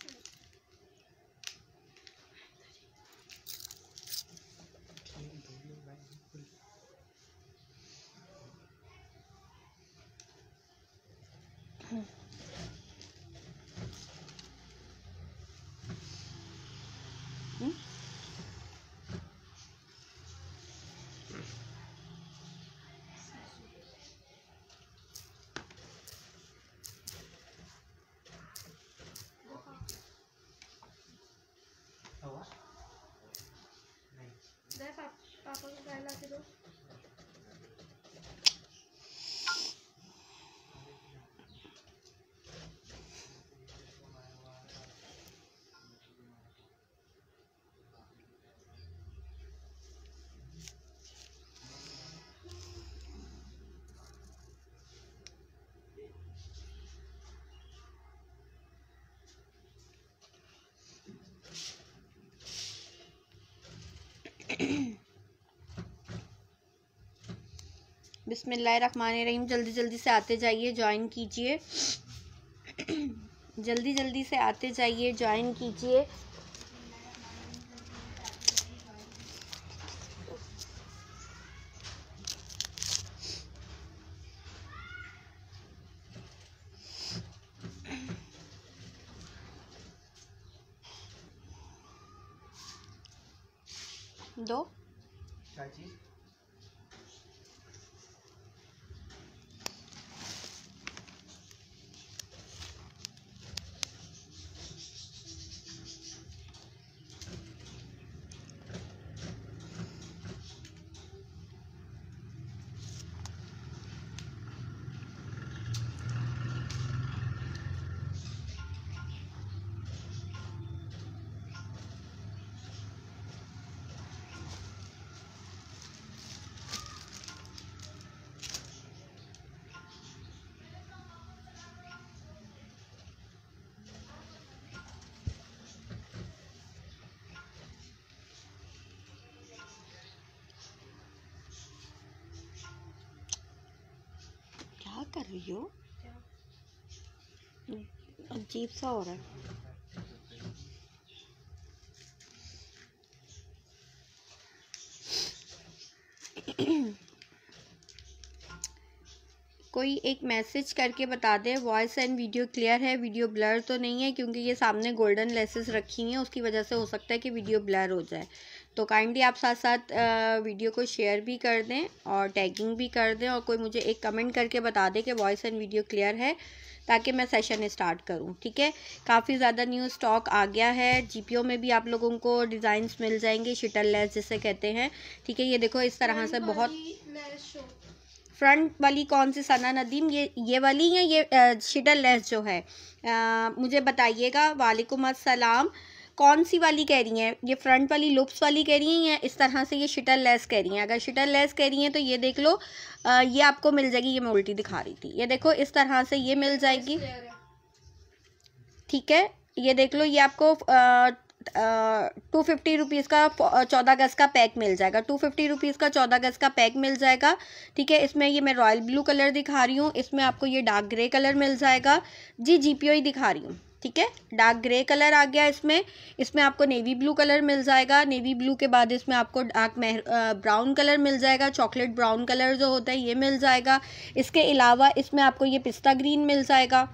Thank you. बिसमीम जल्दी जल्दी से आते जाइए ज्वाइन कीजिए जल्दी जल्दी से आते जाइए ज्वाइन कीजिए artista. कर रही हो अजीब सा हो रहा है कोई एक मैसेज करके बता दे वॉइस एंड वीडियो क्लियर है वीडियो ब्लर तो नहीं है क्योंकि ये सामने गोल्डन लेसेस रखी है उसकी वजह से हो सकता है कि वीडियो ब्लर हो जाए तो काइंडली आप साथ साथ वीडियो को शेयर भी कर दें और टैगिंग भी कर दें और कोई मुझे एक कमेंट करके बता दें कि वॉइस एंड वीडियो क्लियर है ताकि मैं सेशन स्टार्ट करूं ठीक है काफ़ी ज़्यादा न्यू स्टॉक आ गया है जीपीओ में भी आप लोगों को डिज़ाइंस मिल जाएंगे शिटल लेस जिसे कहते हैं ठीक है ये देखो इस तरह से बहुत फ्रंट वाली कौन सी सना नदीम ये ये वाली या ये शिटल लेस जो है आ, मुझे बताइएगा वालेकुम असलम कौन सी वाली कह रही हैं ये फ्रंट वाली लुप्स वाली कह रही हैं या इस तरह से ये शिटर लेस कह रही हैं अगर शिटर लेस कह रही हैं तो ये देख लो आ, ये आपको मिल जाएगी ये मैं उल्टी दिखा रही थी ये देखो इस तरह से ये मिल जाएगी ठीक है ये देख लो ये आपको टू फिफ्टी रुपीज़ का चौदह गज़ का पैक मिल जाएगा टू फिफ्टी रुपीज़ का चौदह गज़ का पैक मिल जाएगा ठीक है इसमें ये मैं रॉयल ब्लू कलर दिखा रही हूँ इसमें आपको ये डार्क ग्रे कलर मिल जाएगा जी जी पी ओ ही दिखा रही हूँ ठीक है डार्क ग्रे कलर आ गया इसमें इसमें आपको नेवी ब्लू कलर मिल जाएगा नेवी ब्लू के बाद इसमें आपको डार्क ब्राउन कलर मिल जाएगा चॉकलेट ब्राउन कलर जो होता है ये मिल जाएगा इसके अलावा इसमें आपको ये पिस्ता ग्रीन मिल जाएगा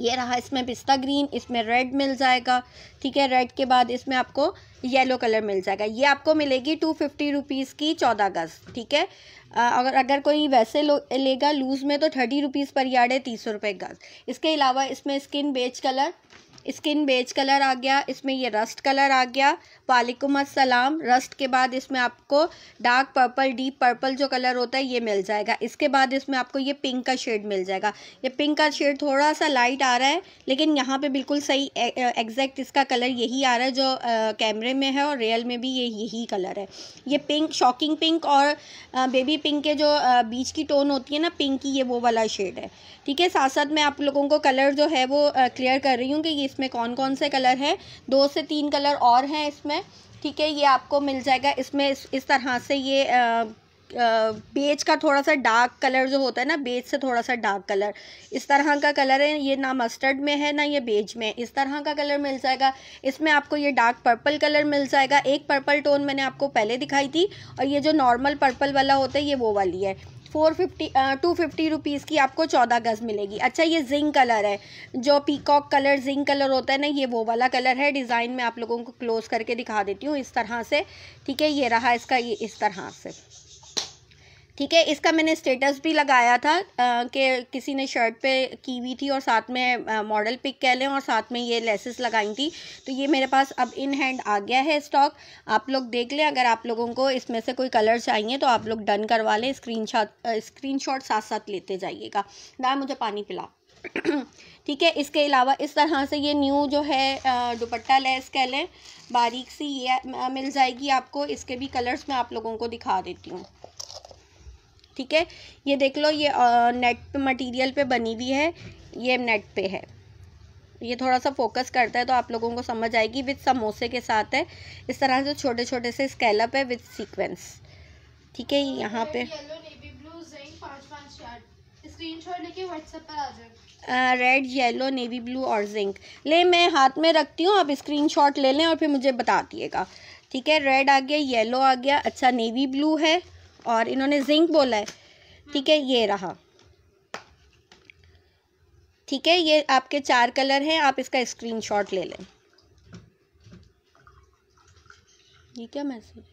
ये रहा इसमें पिस्ता ग्रीन इसमें रेड मिल जाएगा ठीक है रेड के बाद इसमें आपको येलो कलर मिल जाएगा ये आपको मिलेगी टू फिफ्टी रुपीज़ की चौदह गज ठीक है अगर अगर कोई वैसे लेगा लूज़ में तो थर्टी रुपीज़ पर यार्ड है तीस सौ रुपये गज इसके अलावा इसमें skin beige colour skin beige colour आ गया इसमें ये रस्ट कलर आ गया वालेकुम असलम रस्ट के बाद इसमें आपको डार्क पर्पल डीप पर्पल जो कलर होता है ये मिल जाएगा इसके बाद इसमें आपको ये पिंक का शेड मिल जाएगा ये पिंक का शेड थोड़ा सा लाइट आ रहा है लेकिन यहाँ पे बिल्कुल सही एग्जैक्ट इसका कलर यही आ रहा है जो कैमरे में है और रियल में भी ये यही कलर है ये पिंक शॉकिंग पिंक और बेबी पिंक के जो बीच की टोन होती है ना पिंक की ये वो वाला शेड है ठीक है साथ साथ मैं आप लोगों को कलर जो है वो क्लियर कर रही हूँ कि इसमें कौन कौन से कलर हैं दो से तीन कलर और हैं इसमें है ठीक है ये आपको मिल जाएगा इसमें इस, इस तरह से ये आ, बेज का थोड़ा सा डार्क कलर जो होता है ना बेज से थोड़ा सा डार्क कलर इस तरह का कलर है ये ना मस्टर्ड में है ना ये बेज में इस तरह का कलर मिल जाएगा इसमें आपको ये डार्क पर्पल कलर मिल जाएगा एक पर्पल टोन मैंने आपको पहले दिखाई थी और ये जो नॉर्मल पर्पल वाला होता है ये वो वाली है four fifty two fifty rupees की आपको चौदह गज़ मिलेगी अच्छा ये जिंक कलर है जो पीकॉक कलर जिंक कलर होता है ना ये वो वाला कलर है डिज़ाइन में आप लोगों को क्लोज़ करके दिखा देती हूँ इस तरह से ठीक है ये रहा इसका ये इस तरह से ठीक है इसका मैंने स्टेटस भी लगाया था कि किसी ने शर्ट पे की हुई थी और साथ में मॉडल पिक कह लें और साथ में ये लेसेस लगाई थी तो ये मेरे पास अब इन हैंड आ गया है स्टॉक आप लोग देख लें अगर आप लोगों को इसमें से कोई कलर चाहिए तो आप लोग डन करवा लें स्क्रीन स्क्रीन साथ साथ लेते जाइएगा ना मुझे पानी पिला ठीक है इसके अलावा इस तरह से ये न्यू जो है दुपट्टा लेस कह लें बारीक सी ये मिल जाएगी आपको इसके भी कलर्स मैं आप लोगों को दिखा देती हूँ ठीक है ये देख लो ये नेट मटेरियल पे बनी हुई है ये नेट पे है ये थोड़ा सा फोकस करता है तो आप लोगों को समझ आएगी विथ समोसे के साथ है इस तरह से छोटे छोटे से स्केलअप है विथ सीक्वेंस ठीक है यहाँ पे रेड येलो नेवी ब्लू और जिंक ले मैं हाथ में रखती हूँ आप स्क्रीनशॉट ले लें और फिर मुझे बता दिएगा ठीक है रेड आ गया येलो आ गया अच्छा नेवी ब्लू है और इन्होंने जिंक बोला है ठीक है ये रहा ठीक है ये आपके चार कलर हैं आप इसका स्क्रीनशॉट ले लें ये क्या मैसेज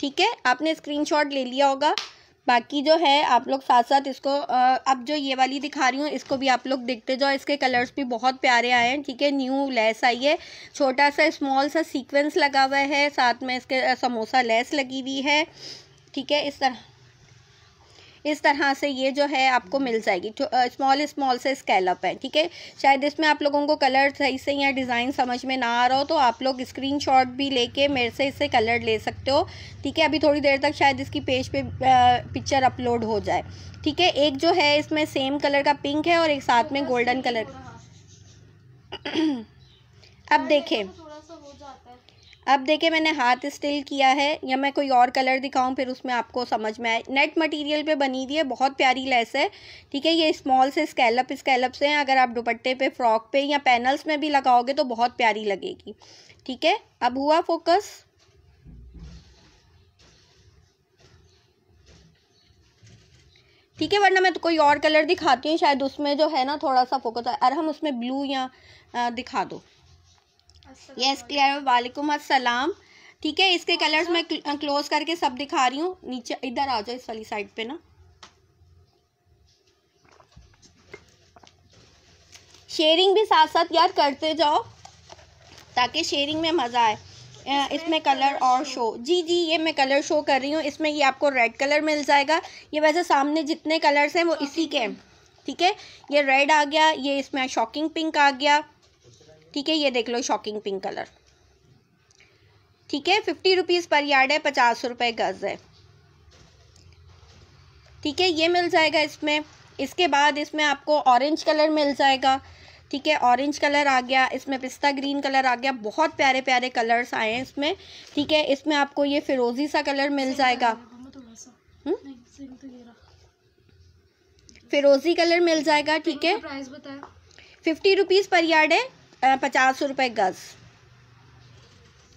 ठीक है आपने स्क्रीनशॉट ले लिया होगा बाकी जो है आप लोग साथ साथ इसको अब जो ये वाली दिखा रही हूँ इसको भी आप लोग देखते जाओ इसके कलर्स भी बहुत प्यारे आए हैं ठीक है न्यू लेस आई है छोटा सा स्मॉल सा सीक्वेंस लगा हुआ है साथ में इसके समोसा लेस लगी हुई है ठीक है इस तरह इस तरह से ये जो है आपको मिल जाएगी स्मॉल स्मॉल से स्कैलअप है ठीक है शायद इसमें आप लोगों को कलर सही से या डिज़ाइन समझ में ना आ रहा हो तो आप लोग स्क्रीन शॉट भी लेके मेरे से इससे कलर ले सकते हो ठीक है अभी थोड़ी देर तक शायद इसकी पेज पे पिक्चर अपलोड हो जाए ठीक है एक जो है इसमें सेम कलर का पिंक है और एक साथ में गोल्डन कलर हाँ। अब देखें अब देखिए मैंने हाथ स्टिल किया है या मैं कोई और कलर दिखाऊं फिर उसमें आपको समझ में आए नेट मटेरियल पे बनी हुई है बहुत प्यारी लेस है ठीक है ये स्मॉल से स्केलप स्केलप से हैं अगर आप दुपट्टे पे फ्रॉक पे या पैनल्स में भी लगाओगे तो बहुत प्यारी लगेगी ठीक है अब हुआ फोकस ठीक है वरना मैं तो कोई और कलर दिखाती हूँ शायद उसमें जो है ना थोड़ा सा फोकस अरे हम उसमें ब्लू या दिखा दो यस क्लियर वालेकुम असलम ठीक है इसके कलर्स हाँ मैं क्लोज करके सब दिखा रही हूँ नीचे इधर आ जाओ इस वाली साइड पे ना शेयरिंग भी साथ साथ यार करते जाओ ताकि शेयरिंग में मज़ा आए इसमें, इसमें कलर और शो जी जी ये मैं कलर शो कर रही हूँ इसमें ये आपको रेड कलर मिल जाएगा ये वैसे सामने जितने कलर्स हैं वो इसी के हैं ठीक है ये रेड आ गया ये इसमें शॉकिंग पिंक आ गया ठीक है ये देख लो शॉकिंग पिंक कलर ठीक है फिफ्टी रुपीज़ पर यार्ड है पचास रुपए गज़ है ठीक है ये मिल जाएगा इसमें इसके बाद इसमें आपको ऑरेंज कलर मिल जाएगा ठीक है ऑरेंज कलर आ गया इसमें पिस्ता ग्रीन कलर आ गया बहुत प्यारे प्यारे कलर्स आए हैं इसमें ठीक है इसमें आपको ये फिरोजी सा कलर मिल जाएगा हम्म? फिरोजी कलर मिल जाएगा ठीक है प्राइस बताया फिफ्टी रुपीज़ पर यार्ड है पचास रुपये गज़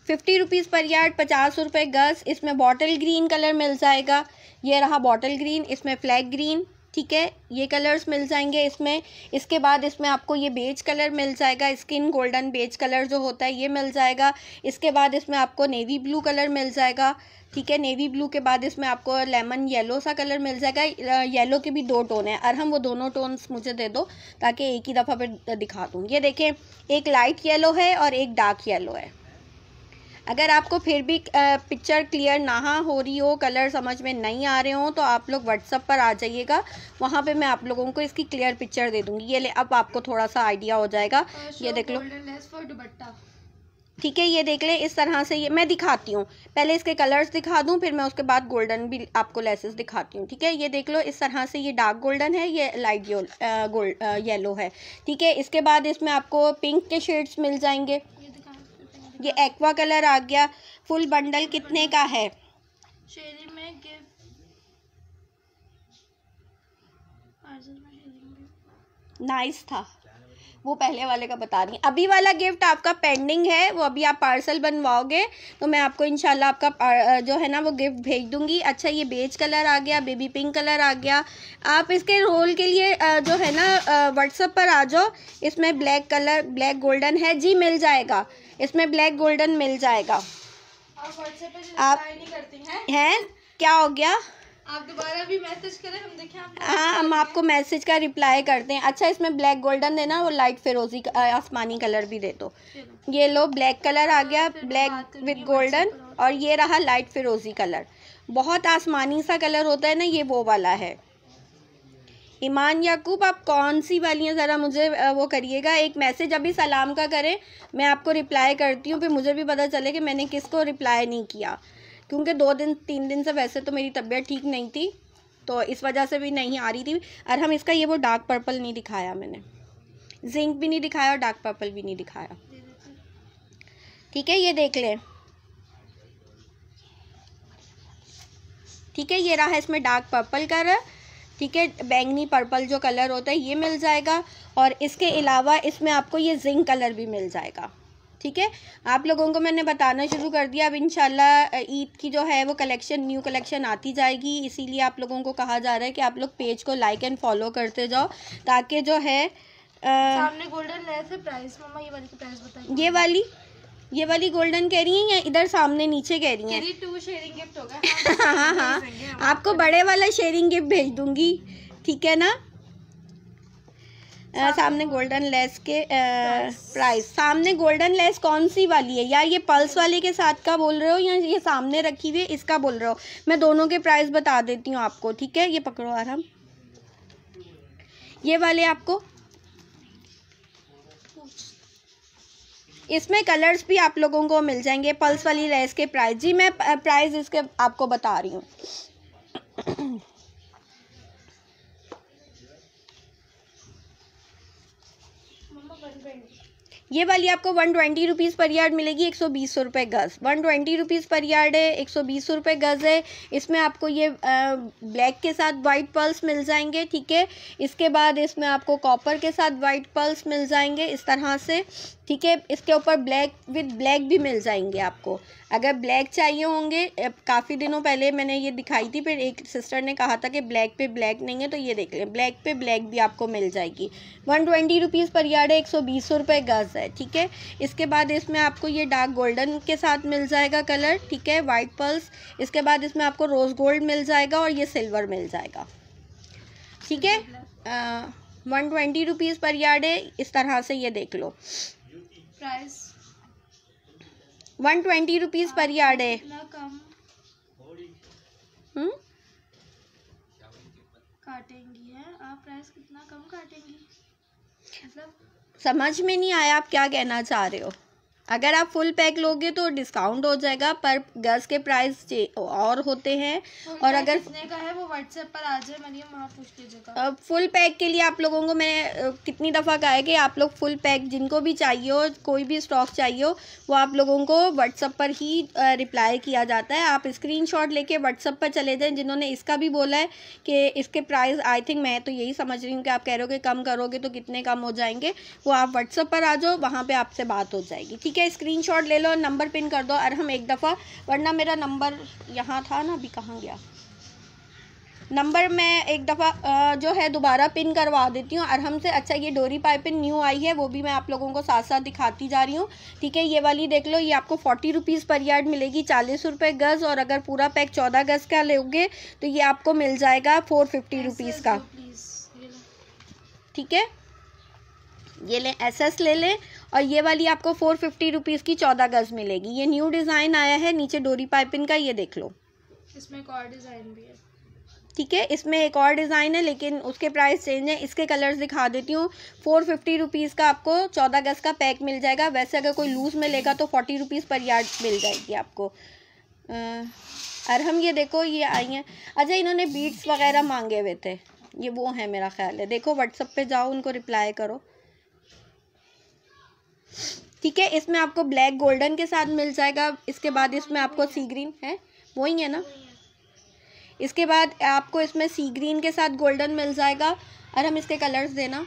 फिफ्टी रुपीज़ पर यार्ड पचास रुपये गज़ इसमें बॉटल ग्रीन कलर मिल जाएगा ये रहा बॉटल ग्रीन इसमें फ्लैग ग्रीन ठीक है ये कलर्स मिल जाएंगे इसमें इसके बाद इसमें आपको ये बेज कलर मिल जाएगा स्किन गोल्डन बेज कलर जो होता है ये मिल जाएगा इसके बाद इसमें आपको नेवी ब्लू कलर मिल जाएगा ठीक है नेवी ब्लू के बाद इसमें आपको लेमन येलो सा कलर मिल जाएगा येलो के भी दो टोन है अरहम वो दोनों टोन्स मुझे दे दो ताकि एक ही दफ़ा पर दिखा दूँ ये देखें एक लाइट येलो है और एक डार्क येलो है अगर आपको फिर भी पिक्चर क्लियर ना हो रही हो कलर समझ में नहीं आ रहे हो तो आप लोग व्हाट्सअप पर आ जाइएगा वहाँ पे मैं आप लोगों को इसकी क्लियर पिक्चर दे दूँगी ये ले अब आपको थोड़ा सा आइडिया हो जाएगा ये देख लो ठीक है ये देख लें इस तरह से ये मैं दिखाती हूँ पहले इसके कलर्स दिखा दूँ फिर मैं उसके बाद गोल्डन भी आपको लेसेस दिखाती हूँ ठीक है ये देख लो इस तरह से ये डार्क गोल्डन है ये लाइट गोल्ड येलो है ठीक है इसके बाद इसमें आपको पिंक के शेड्स मिल जाएंगे ये एक्वा कलर आ गया फुल बंडल कितने का है शेरी में नाइस था वो पहले वाले का बता रही अभी वाला गिफ्ट आपका पेंडिंग है वो अभी आप पार्सल बनवाओगे तो मैं आपको इनशाला आपका जो है ना वो गिफ्ट भेज दूंगी अच्छा ये बेज कलर आ गया बेबी पिंक कलर आ गया आप इसके रोल के लिए जो है ना व्हाट्सअप पर आ जाओ इसमें ब्लैक कलर ब्लैक गोल्डन है जी मिल जाएगा इसमें ब्लैक गोल्डन मिल जाएगा आप हैं है? क्या हो गया आप दोबारा भी मैसेज करें हम देखें हाँ हम आपको मैसेज का रिप्लाई करते हैं अच्छा इसमें ब्लैक गोल्डन देना और लाइट फिरोजी आसमानी कलर भी दे दो ये लो ब्लैक कलर आ हाँ, गया ब्लैक विद गोल्डन और ये रहा लाइट फिरोजी कलर बहुत आसमानी सा कलर होता है ना ये वो वाला है ईमान याकूब आप कौन सी वाली हैं ज़रा मुझे वो करिएगा एक मैसेज अभी सलाम का करें मैं आपको रिप्लाई करती हूँ फिर मुझे भी पता चले कि मैंने किसको रिप्लाई नहीं किया क्योंकि दो दिन तीन दिन से वैसे तो मेरी तबीयत ठीक नहीं थी तो इस वजह से भी नहीं आ रही थी और हम इसका ये वो डार्क पर्पल नहीं दिखाया मैंने जिंक भी नहीं दिखाया और डार्क पर्पल भी नहीं दिखाया ठीक है ये देख लें ठीक है ये रहा है इसमें डार्क पर्पल का ठीक है बैंगनी पर्पल जो कलर होता है ये मिल जाएगा और इसके अलावा इसमें आपको ये जिंक कलर भी मिल जाएगा ठीक है आप लोगों को मैंने बताना शुरू कर दिया अब इनशाला ईद की जो है वो कलेक्शन न्यू कलेक्शन आती जाएगी इसीलिए आप लोगों को कहा जा रहा है कि आप लोग पेज को लाइक एंड फॉलो करते जाओ ताकि जो है आ, सामने गोल्डन लेस है प्राइस मम्मा ये वाली प्राइस बताइए ये वाली ये वाली गोल्डन कह रही है या इधर सामने नीचे कह रही है टू शेयरिंग गिफ्ट होगा हाँ हाँ, हाँ, हाँ। आपको बड़े वाला शेयरिंग गिफ्ट भेज दूंगी ठीक है ना आ, सामने गोल्डन लेस के प्राइस सामने गोल्डन लेस कौन सी वाली है यार ये पल्स वाले के साथ का बोल रहे हो या ये सामने रखी हुई है इसका बोल रहे हो मैं दोनों के प्राइस बता देती हूँ आपको ठीक है ये पकड़ो आराम ये वाले आपको इसमें कलर्स भी आप लोगों को मिल जाएंगे पल्स वाली लेस के प्राइस जी मैं प्राइस इसके आपको बता रही हूँ ये वाली आपको one twenty rupees per yard मिलेगी एक सौ बीस सौ रुपये गज़ one twenty rupees per yard है एक सौ बीस सौ रुपये गज़ है इसमें आपको ये ब्लैक के साथ वाइट पर्ल्स मिल जाएंगे ठीक है इसके बाद इसमें आपको कॉपर के साथ वाइट पर्ल्स मिल जाएंगे इस तरह से ठीक है इसके ऊपर ब्लैक विद ब्लैक भी मिल जाएंगे आपको अगर ब्लैक चाहिए होंगे काफ़ी दिनों पहले मैंने ये दिखाई थी फिर एक सिस्टर ने कहा था कि ब्लैक पे ब्लैक नहीं है तो ये देख लें ब्लैक पे ब्लैक भी आपको मिल जाएगी one twenty rupees per yard है एक सौ बीस रुपये गज़ है ठीक है इसके बाद इसमें आपको ये डार्क गोल्डन के साथ मिल जाएगा कलर ठीक है वाइट पर्ल्स इसके बाद इसमें आपको रोज़ गोल्ड मिल जाएगा और ये सिल्वर मिल जाएगा ठीक है one twenty rupees per yard है इस तरह से ये देख लो price one twenty rupees per yard hmm हम्म? काटेंगी है आप प्राइस कितना कम काटेंगी मतलब समझ में नहीं आया आप क्या कहना चाह रहे हो अगर आप फुल पैक लोगे तो डिस्काउंट हो जाएगा पर गज के प्राइस और होते हैं और अगर का है वो व्हाट्सएप पर आ जाए मरियम वहाँ पूछ लीजिएगा फुल पैक के लिए आप लोगों को मैंने कितनी दफ़ा कहा है कि आप लोग फुल पैक जिनको भी चाहिए हो कोई भी स्टॉक चाहिए हो वो आप लोगों को व्हाट्सअप पर ही रिप्लाई किया जाता है आप स्क्रीन शॉट लेके व्हाट्सअप पर चले जाएँ जिन्होंने इसका भी बोला है कि इसके प्राइस आई थिंक मैं तो यही समझ रही हूँ कि आप कह रहे हो कि कम करोगे तो कितने कम हो जाएंगे वो आप व्हाट्सअप पर आ जाओ वहाँ पर आपसे बात हो जाएगी ठीक ठीक है स्क्रीनशॉट ले लो नंबर पिन कर दो अरहम एक दफ़ा वरना मेरा नंबर यहाँ था ना अभी कहाँ गया नंबर मैं एक दफ़ा जो है दोबारा पिन करवा देती हूँ अरहम से अच्छा ये डोरी पाइपिंग न्यू आई है वो भी मैं आप लोगों को साथ साथ दिखाती जा रही हूँ ठीक है ये वाली देख लो ये आपको फोर्टी रुपीज़ पर यार्ड मिलेगी चालीस रुपये गज़ और अगर पूरा पैक चौदह गज़ का लोगे तो ये आपको मिल जाएगा फोर फिफ्टी रुपीज़ का ठीक है ये लें एस एस ले लें और ये वाली आपको फोर फिफ्टी रुपीज़ की चौदह गज मिलेगी ये न्यू डिज़ाइन आया है नीचे डोरी पाइपिंग का ये देख लो इसमें एक और डिज़ाइन भी है ठीक है इसमें एक और डिज़ाइन है लेकिन उसके प्राइस चेंज है इसके कलर्स दिखा देती हूँ फोर फिफ्टी रुपीज़ का आपको चौदह गज का पैक मिल जाएगा वैसे अगर कोई लूज़ में लेगा तो फोर्टी रुपीज़ पर यार्ड मिल जाएगी आपको अरहम ये देखो ये आई हैं अच्छा इन्होंने बीट्स वगैरह मांगे हुए थे ये वो है मेरा ख्याल है देखो व्हाट्सअप पर जाओ उनको रिप्लाई करो ठीक है इसमें आपको ब्लैक गोल्डन के साथ मिल जाएगा इसके बाद इसमें आपको सी ग्रीन है वही है ना इसके बाद आपको इसमें सी ग्रीन के साथ गोल्डन मिल जाएगा और हम इसके कलर्स देना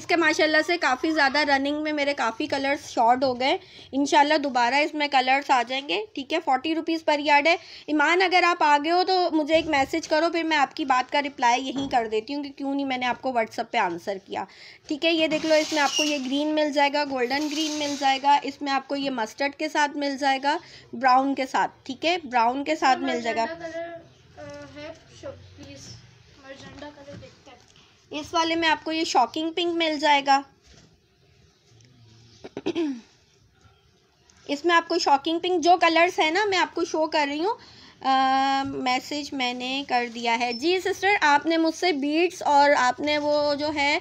इसके माशाल्लाह से काफ़ी ज़्यादा रनिंग में मेरे काफ़ी कलर्स शॉर्ट हो गए इन दोबारा इसमें कलर्स आ जाएंगे ठीक है फोर्टी रुपीज़ पर यार्ड है ईमान अगर आप आ गए हो तो मुझे एक मैसेज करो फिर मैं आपकी बात का रिप्लाई यहीं कर देती हूँ कि क्यों नहीं मैंने आपको व्हाट्सअप पर आंसर किया ठीक है ये देख लो इसमें आपको ये ग्रीन मिल जाएगा गोल्डन ग्रीन मिल जाएगा इसमें आपको ये मस्टर्ड के साथ मिल जाएगा ब्राउन के साथ ठीक है ब्राउन के साथ तो मिल जाएगा इस वाले में आपको ये शॉकिंग पिंक मिल जाएगा इसमें आपको शॉकिंग पिंक जो कलर्स है ना मैं आपको शो कर रही हूँ मैसेज मैंने कर दिया है जी सिस्टर आपने मुझसे बीट्स और आपने वो जो है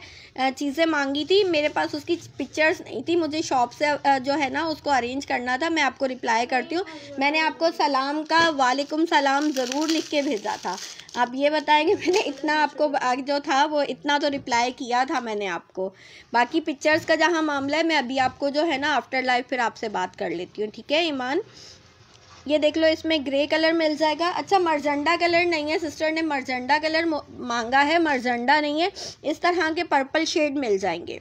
चीज़ें मांगी थी मेरे पास उसकी पिक्चर्स नहीं थी मुझे शॉप से जो है ना उसको अरेंज करना था मैं आपको रिप्लाई करती हूँ मैंने आपको सलाम का वालेकुम सलाम ज़रूर लिख के भेजा था आप ये बताएंगे मैंने इतना आपको जो था वो इतना तो रिप्लाई किया था मैंने आपको बाकी पिक्चर्स का जहाँ मामला है मैं अभी आपको जो है ना आफ्टर लाइफ फिर आपसे बात कर लेती हूँ ठीक है ईमान ये देख लो इसमें ग्रे कलर मिल जाएगा अच्छा मरजंडा कलर नहीं है सिस्टर ने मरजंडा कलर मांगा है मरजंडा नहीं है इस तरह के पर्पल शेड मिल जाएंगे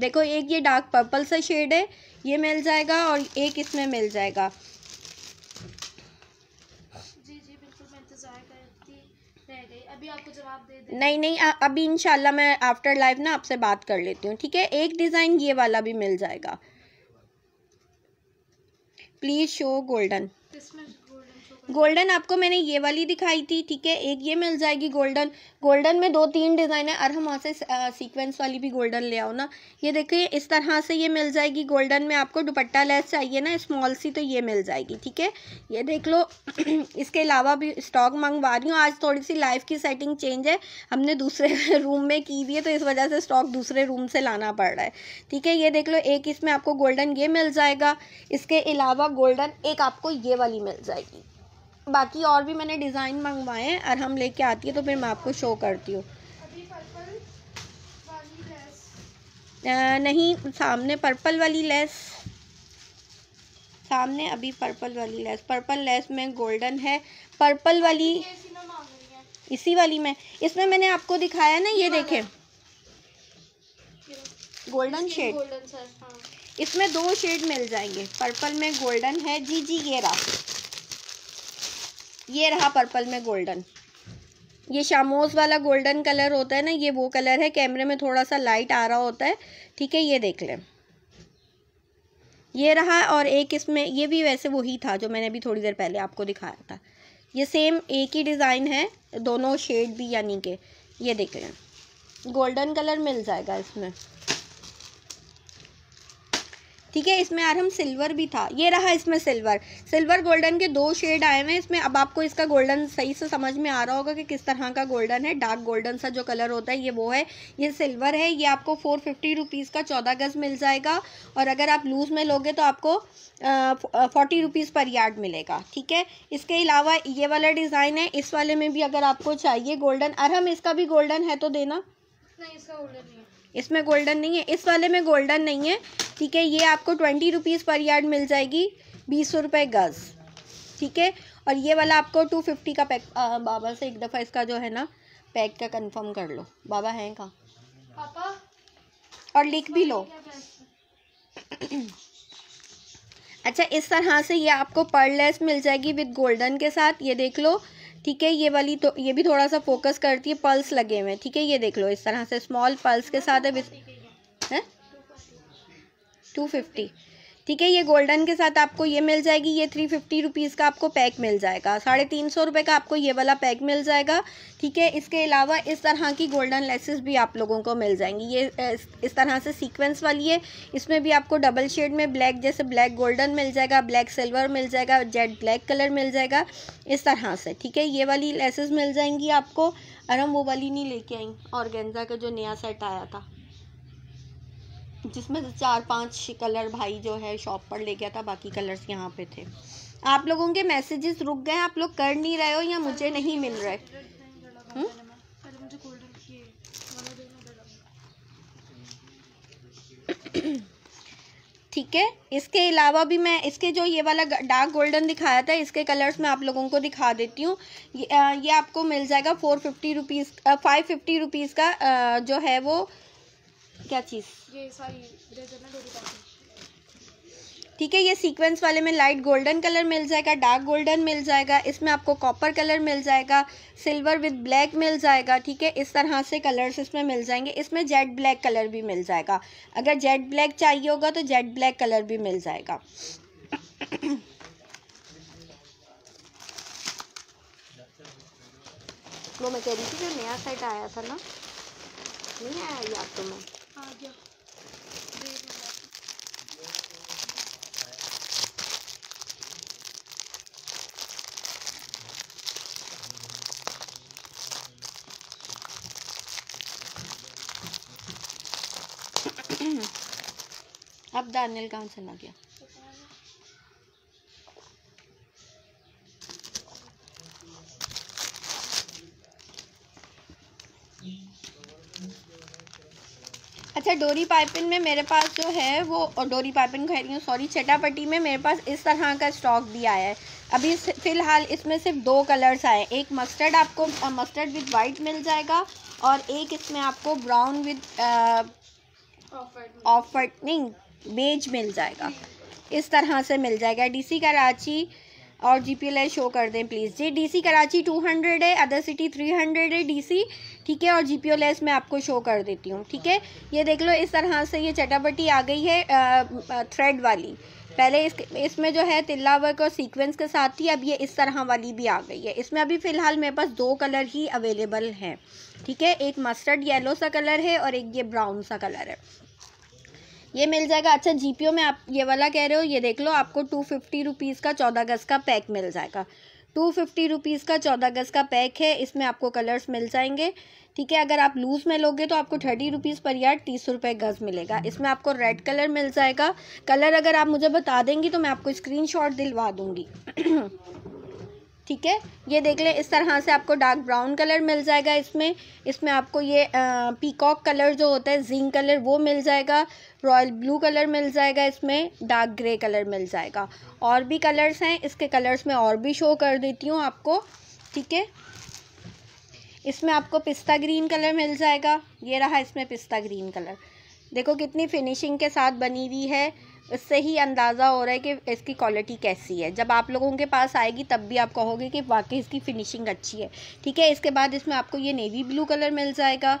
देखो एक ये डार्क पर्पल सा शेड है ये मिल जाएगा और एक इसमें मिल जाएगा नहीं नहीं अभी इनशाला मैं आफ्टर लाइफ ना आपसे बात कर लेती हूँ ठीक है एक डिज़ाइन ये वाला भी मिल जाएगा please show golden Dismiss. Golden आपको मैंने ये वाली दिखाई थी ठीक है एक ये मिल जाएगी गोल्डन गोल्डन में दो तीन डिज़ाइन है और हम वहाँ से सीक्वेंस वाली भी गोल्डन ले आओ ना ये देखिए इस तरह से ये मिल जाएगी गोल्डन में आपको दुपट्टा लेस चाहिए ना स्मॉल सी तो ये मिल जाएगी ठीक है ये देख लो इसके अलावा भी स्टॉक मंगवा रही हूँ आज थोड़ी सी लाइफ की सेटिंग चेंज है हमने दूसरे रूम में की हुई है तो इस वजह से स्टॉक दूसरे रूम से लाना पड़ रहा है ठीक है ये देख लो एक इसमें आपको गोल्डन ये मिल जाएगा इसके अलावा गोल्डन एक आपको ये वाली मिल जाएगी बाकी और भी मैंने डिज़ाइन मंगवाए हैं और हम लेके आती है तो फिर मैं आपको शो करती हूँ नहीं सामने पर्पल वाली लेस सामने अभी पर्पल वाली लेस पर्पल लेस में गोल्डन है पर्पल वाली इसी वाली में इसमें मैंने आपको दिखाया ना ये देखें गोल्डन शेड हाँ। इसमें दो शेड मिल जाएंगे पर्पल में गोल्डन है जी जी ये रहा ये रहा पर्पल में गोल्डन ये शामोज वाला गोल्डन कलर होता है ना ये वो कलर है कैमरे में थोड़ा सा लाइट आ रहा होता है ठीक है ये देख लें ये रहा और एक इसमें ये भी वैसे वही था जो मैंने अभी थोड़ी देर पहले आपको दिखाया था ये सेम एक ही डिज़ाइन है दोनों शेड भी यानी के ये देख लें गोल्डन कलर मिल जाएगा इसमें ठीक है इसमें यार हम सिल्वर भी था ये रहा इसमें सिल्वर सिल्वर गोल्डन के दो शेड आए हुए हैं इसमें अब आपको इसका गोल्डन सही से समझ में आ रहा होगा कि किस तरह का गोल्डन है डार्क गोल्डन सा जो कलर होता है ये वो है ये सिल्वर है ये आपको फोर फिफ्टी रुपीज़ का चौदह गज मिल जाएगा और अगर आप लूज़ में लोगे तो आपको फोर्टी रुपीज़ पर यार्ड मिलेगा ठीक है इसके अलावा ये वाला डिज़ाइन है इस वाले में भी अगर आपको चाहिए गोल्डन अरहम इसका भी गोल्डन है तो देना नहीं इसका गोल्डन नहीं इसमें गोल्डन नहीं है इस वाले में गोल्डन नहीं है ठीक है ये आपको ट्वेंटी रुपीज़ पर यार्ड मिल जाएगी बीस सौ गज़ ठीक है और ये वाला आपको टू फिफ्टी का पैक आ, बाबा से एक दफ़ा इसका जो है ना पैक का कंफर्म कर लो बाबा हैं कहाँ और लिख भी लो अच्छा इस तरह से ये आपको पर्लेस मिल जाएगी विद गोल्डन के साथ ये देख लो ठीक है ये वाली तो ये भी थोड़ा सा फोकस करती है पल्स लगे हुए ठीक है ये देख लो इस तरह से स्मॉल पल्स के साथ है टू फिफ्टी ठीक है ये गोल्डन के साथ आपको ये मिल जाएगी ये थ्री फिफ्टी रुपीज़ का आपको पैक मिल जाएगा साढ़े तीन सौ रुपये का आपको ये वाला पैक मिल जाएगा ठीक है इसके अलावा इस तरह की गोल्डन लेसेस भी आप लोगों को मिल जाएंगी ये इस तरह से सीक्वेंस वाली है इसमें भी आपको डबल शेड में ब्लैक जैसे ब्लैक गोल्डन मिल जाएगा ब्लैक सिल्वर मिल जाएगा जेड ब्लैक कलर मिल जाएगा इस तरह से ठीक है ये वाली लेसेस मिल जाएंगी आपको अरम वो वाली नहीं लेके आई और का जो नया सेट आया था जिसमें से चार पांच कलर भाई जो है शॉप पर ले गया था बाकी कलर्स यहाँ पे थे आप लोगों के मैसेजेस रुक गए आप लोग कर नहीं रहे हो या मुझे नहीं मिल रहे हम्म? ठीक है इसके अलावा भी मैं इसके जो ये वाला डार्क गोल्डन दिखाया था इसके कलर्स मैं आप लोगों को दिखा देती हूँ ये, ये आपको मिल जाएगा four fifty rupees five fifty rupees का आ, जो है वो क्या चीज़ ये ठीक है ये सीक्वेंस वाले में लाइट गोल्डन कलर मिल जाएगा डार्क गोल्डन मिल जाएगा इसमें आपको कॉपर कलर मिल जाएगा सिल्वर विद ब्लैक मिल जाएगा ठीक है इस तरह से कलर्स इसमें मिल जाएंगे इसमें जेट ब्लैक कलर भी मिल जाएगा अगर जेट ब्लैक चाहिए होगा तो जेट ब्लैक कलर भी मिल जाएगा वो मैं कह रही थी जो नया सेट आया था ना नहीं आया याद तो मैं अब दानियल का आंसर गया अच्छा डोरी पाइपिन में मेरे पास जो है वो डोरी पाइपिन कह रही हूँ सॉरी चटापटी में मेरे पास इस तरह का स्टॉक भी आया है अभी फ़िलहाल इसमें सिर्फ दो कलर्स आए एक मस्टर्ड आपको मस्टर्ड विद वाइट मिल जाएगा और एक इसमें आपको ब्राउन विद ऑफर्टनिंग नहीं बेज मिल जाएगा इस तरह से मिल जाएगा डीसी कराची और जीपीएलए शो कर दें प्लीज़ जी डीसी कराची 200 है अदर सिटी 300 है डीसी ठीक है और जीपीएलए मैं आपको शो कर देती हूँ ठीक है ये देख लो इस तरह से ये चटापटी आ गई है थ्रेड वाली पहले इस इसमें जो है तिल्ला वर्क और सीक्वेंस के साथ थी अब ये इस तरह वाली भी आ गई है इसमें अभी फ़िलहाल मेरे पास दो कलर ही अवेलेबल हैं ठीक है एक मस्टर्ड येलो सा कलर है और एक ये ब्राउन सा कलर है ये मिल जाएगा अच्छा जी में आप ये वाला कह रहे हो ये देख लो आपको टू फिफ्टी रुपीज़ का चौदह गज़ का पैक मिल जाएगा टू फिफ्टी रुपीज़ का चौदह गज़ का पैक है इसमें आपको कलर्स मिल जाएंगे ठीक है अगर आप लूज़ में लोगे तो आपको थर्टी रुपीज़ पर यार तीस रुपये गज़ मिलेगा इसमें आपको रेड कलर मिल जाएगा कलर अगर आप मुझे बता देंगी तो मैं आपको स्क्रीनशॉट दिलवा दूँगी ठीक है ये देख लें इस तरह से आपको डार्क ब्राउन कलर मिल जाएगा इसमें इसमें आपको ये पीकॉक कलर जो होता है जिंक कलर वो मिल जाएगा रॉयल ब्लू कलर मिल जाएगा इसमें डार्क ग्रे कलर मिल जाएगा और भी कलर्स हैं इसके कलर्स में और भी शो कर देती हूँ आपको ठीक है इसमें आपको पिस्ता ग्रीन कलर मिल जाएगा ये रहा इसमें पिस्ता ग्रीन कलर देखो कितनी फिनिशिंग के साथ बनी हुई है इससे ही अंदाज़ा हो रहा है कि इसकी क्वालिटी कैसी है जब आप लोगों के पास आएगी तब भी आप कहोगे कि वाकई इसकी फिनिशिंग अच्छी है ठीक है इसके बाद इसमें आपको ये नेवी ब्लू कलर मिल जाएगा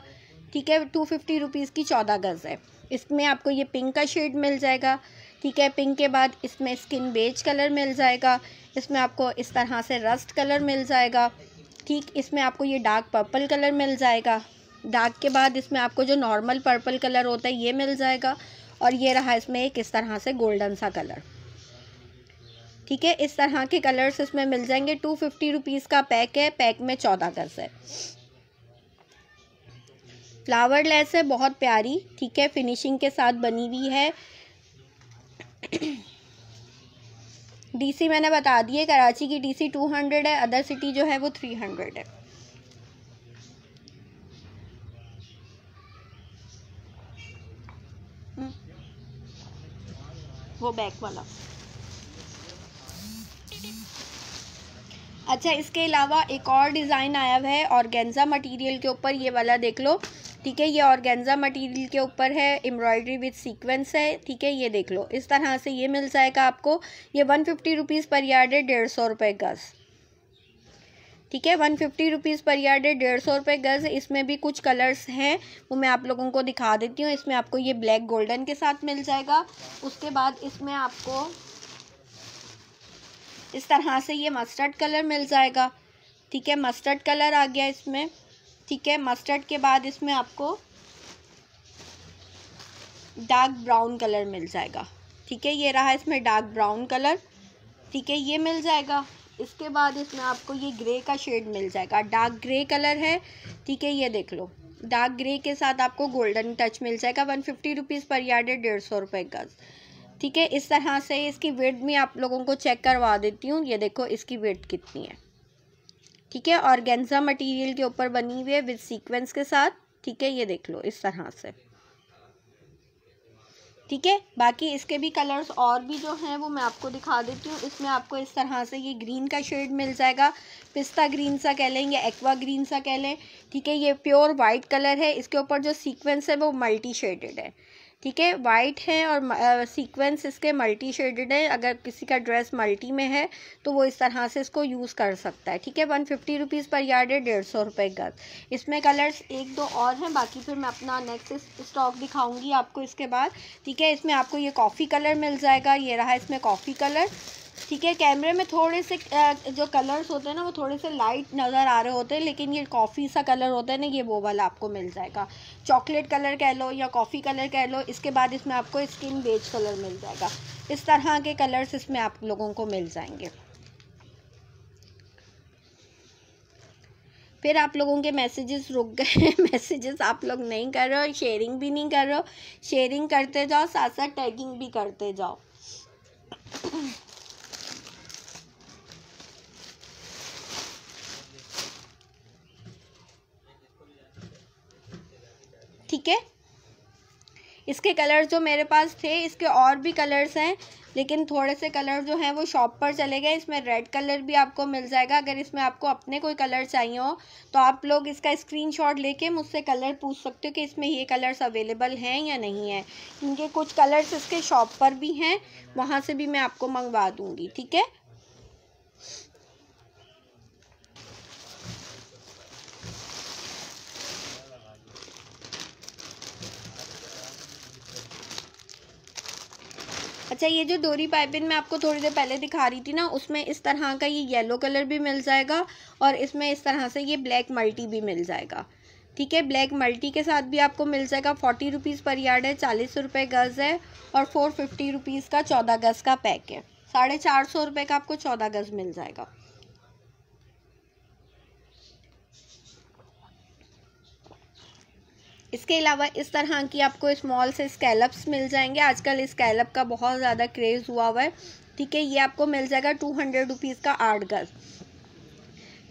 ठीक है टू फिफ्टी रुपीज़ की चौदह गज़ है इसमें आपको ये पिंक का शेड मिल जाएगा ठीक है पिंक के बाद इसमें स्किन बेज कलर मिल जाएगा इसमें आपको इस तरह से रस्ट कलर मिल जाएगा ठीक इसमें आपको ये डार्क पर्पल कलर मिल जाएगा डार्क के बाद इसमें आपको जो नॉर्मल पर्पल कलर होता है ये मिल जाएगा और ये रहा इसमें एक इस तरह से गोल्डन सा कलर ठीक है इस तरह के कलर्स इसमें मिल जाएंगे टू फिफ्टी रुपीज़ का पैक है पैक में चौदह गज है फ्लावर लेस है बहुत प्यारी ठीक है फिनिशिंग के साथ बनी हुई है डीसी मैंने बता दिए कराची की डीसी हंड्रेड है अदर सिटी जो है वो थ्री हंड्रेड है वो बैक वाला अच्छा इसके अलावा एक और डिज़ाइन आया हुआ है ऑर्गेन्ज़ा मटेरियल के ऊपर ये वाला देख लो ठीक है ये ऑर्गेन्ज़ा मटेरियल के ऊपर है एम्ब्रॉयडरी विथ सीक्वेंस है ठीक है ये देख लो इस तरह से ये मिल जाएगा आपको ये one fifty rupees per yard है डेढ़ सौ रुपये गज़ ठीक है one fifty rupees per yard डेढ़ सौ रुपये गज़ इसमें भी कुछ कलर्स हैं वो मैं आप लोगों को दिखा देती हूँ इसमें आपको ये ब्लैक गोल्डन के साथ मिल जाएगा उसके बाद इसमें आपको इस तरह से ये मस्टर्ड कलर मिल जाएगा ठीक है मस्टर्ड कलर आ गया इसमें ठीक है मस्टर्ड के बाद इसमें आपको डार्क ब्राउन कलर मिल जाएगा ठीक है ये रहा इसमें डार्क ब्राउन कलर ठीक है ये मिल जाएगा इसके बाद इसमें आपको ये ग्रे का शेड मिल जाएगा डार्क ग्रे कलर है ठीक है ये देख लो डार्क ग्रे के साथ आपको गोल्डन टच मिल जाएगा one fifty rupees per yard है डेढ़ सौ रुपये का ठीक है इस तरह से इसकी वेट भी आप लोगों को चेक करवा देती हूँ ये देखो इसकी वेट कितनी है ठीक है और गेंजा मटीरियल के ऊपर बनी हुई है विद सीक्वेंस के साथ ठीक है ये देख लो इस तरह से ठीक है बाकी इसके भी कलर्स और भी जो हैं वो मैं आपको दिखा देती हूँ इसमें आपको इस तरह से ये ग्रीन का शेड मिल जाएगा पिस्ता ग्रीन सा कह लें या एक्वा ग्रीन सा कह लें ठीक है ये प्योर वाइट कलर है इसके ऊपर जो सीक्वेंस है वो मल्टी शेडेड है ठीक है वाइट हैं और सीक्वेंस uh, इसके मल्टी शेडेड हैं अगर किसी का ड्रेस मल्टी में है तो वो इस तरह से इसको यूज़ कर सकता है ठीक है one fifty rupees per yard है डेढ़ सौ रुपये गज इसमें कलर्स एक दो और हैं बाकी फिर मैं अपना नेक्स्ट स्टॉक दिखाऊंगी आपको इसके बाद ठीक है इसमें आपको ये कॉफ़ी कलर मिल जाएगा ये रहा इसमें कॉफ़ी कलर ठीक है कैमरे में थोड़े से जो कलर्स होते हैं ना वो थोड़े से लाइट नज़र आ रहे होते हैं लेकिन ये कॉफ़ी सा कलर होता है ना ये वो वाला आपको मिल जाएगा चॉकलेट कलर कह लो या कॉफ़ी कलर कह लो इसके बाद इसमें आपको स्किन बेज कलर मिल जाएगा इस तरह के कलर्स इसमें आप लोगों को मिल जाएंगे फिर आप लोगों के मैसेजेस रुक गए मैसेजेस आप लोग नहीं कर रहे हो शेयरिंग भी नहीं कर रहे हो शेयरिंग करते जाओ साथ साथ टैगिंग भी करते जाओ ठीक है इसके कलर जो मेरे पास थे इसके और भी कलर्स हैं लेकिन थोड़े से कलर जो हैं वो शॉप पर चले गए इसमें रेड कलर भी आपको मिल जाएगा अगर इसमें आपको अपने कोई कलर चाहिए हो तो आप लोग इसका स्क्रीनशॉट लेके मुझसे कलर पूछ सकते हो कि इसमें ये कलर्स अवेलेबल हैं या नहीं है इनके कुछ कलर्स इसके शॉप पर भी हैं वहाँ से भी मैं आपको मंगवा दूँगी ठीक है अच्छा ये जो डोरी पाइपिन मैं आपको थोड़ी देर पहले दिखा रही थी ना उसमें इस तरह का ये येलो कलर भी मिल जाएगा और इसमें इस तरह से ये ब्लैक मल्टी भी मिल जाएगा ठीक है ब्लैक मल्टी के साथ भी आपको मिल जाएगा फोर्टी रुपीज़ पर यार्ड है चालीस रुपये गज़ है और फोर फिफ्टी रुपीज़ का चौदह गज़ का पैक है साढ़े चार सौ रुपये का आपको चौदह गज़ मिल जाएगा इसके अलावा इस तरह की आपको स्मॉल से स्कैलप्स मिल जाएंगे आजकल स्कैलप का बहुत ज़्यादा क्रेज़ हुआ हुआ है ठीक है ये आपको मिल जाएगा टू हंड्रेड रुपीज़ का आठ गज़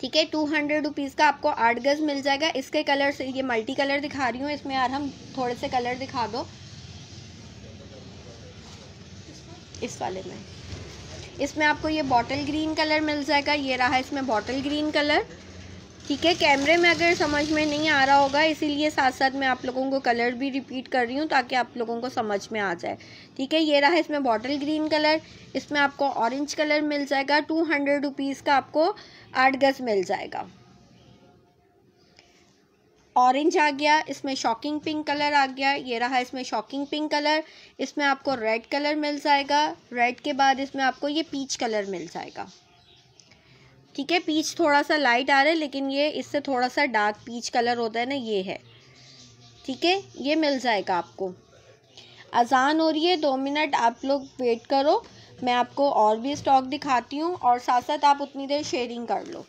ठीक है टू हंड्रेड रुपीज़ का आपको आठ गज़ मिल जाएगा इसके कलर से ये मल्टी कलर दिखा रही हूँ इसमें यार हम थोड़े से कलर दिखा दो इस वाले में इसमें आपको ये बॉटल ग्रीन कलर मिल जाएगा ये रहा इसमें बॉटल ग्रीन कलर ठीक है कैमरे में अगर समझ में नहीं आ रहा होगा इसीलिए साथ साथ मैं आप लोगों को कलर भी रिपीट कर रही हूँ ताकि आप लोगों को समझ में आ जाए ठीक है ये रहा इसमें बॉटल ग्रीन कलर इसमें आपको ऑरेंज कलर मिल जाएगा टू हंड्रेड रुपीज़ का आपको आठ गज मिल जाएगा ऑरेंज आ गया इसमें शॉकिंग पिंक कलर आ गया ये रहा इसमें शॉकिंग पिंक कलर इसमें आपको रेड कलर मिल जाएगा रेड के बाद इसमें आपको ये पीच कलर मिल जाएगा ठीक है पीच थोड़ा सा लाइट आ रहा है लेकिन ये इससे थोड़ा सा डार्क पीच कलर होता है ना ये है ठीक है ये मिल जाएगा आपको अजान हो रही है दो मिनट आप लोग वेट करो मैं आपको और भी स्टॉक दिखाती हूँ और साथ साथ आप उतनी देर शेयरिंग कर लो